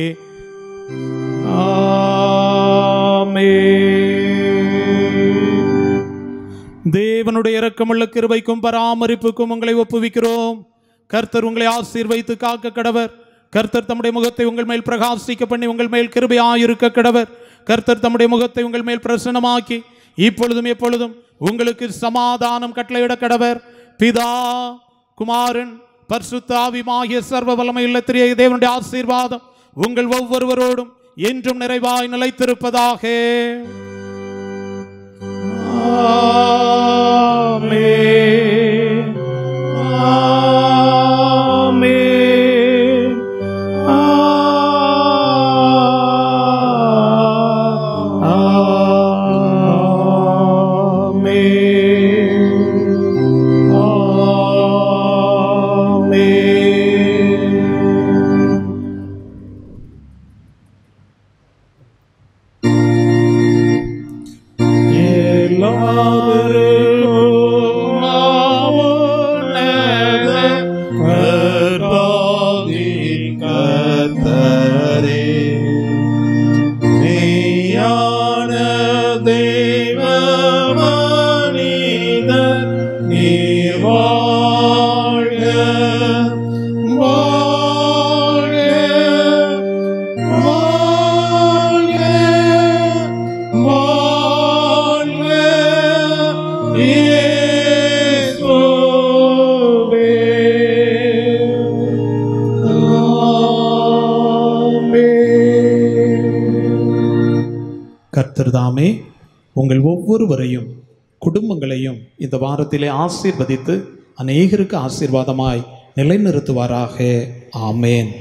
தேவனுடைய இறக்கமுள்ள கிருபைக்கும் பராமரிப்புக்கும் உங்களை ஒப்புவிக்கிறோம் கர்த்தர் உங்களை ஆசீர்வைத்து காக்க கடவர் கர்த்தர் தம்முடைய முகத்தை உங்கள் மேல் பிரகாசிக்க பண்ணி உங்கள் மேல் கிருபையாயிருக்க கடவர் கர்த்தர் தம்முடைய முகத்தை உங்கள் மேல் பிரசனமாக்கி இப்பொழுதும் எப்பொழுதும் உங்களுக்கு சமாதானம் கட்டளையிட கடவர் பிதா குமாரன் பர்சுத்தாவிமாகிய சர்வ வல்லமையுள்ள திரிய தேவனுடைய ஆசீர்வாதம் உங்கள் ஒவ்வொருவரோடும் என்றும் நிறைவாய் நிலைத்திருப்பதாக ஆமே கர்த்தர் தாமே உங்கள் ஒவ்வொருவரையும் குடும்பங்களையும் இந்த வாரத்திலே ஆசீர்வதித்து அநேகருக்கு ஆசீர்வாதமாய் நிலைநிறுத்துவாராக ஆமேன்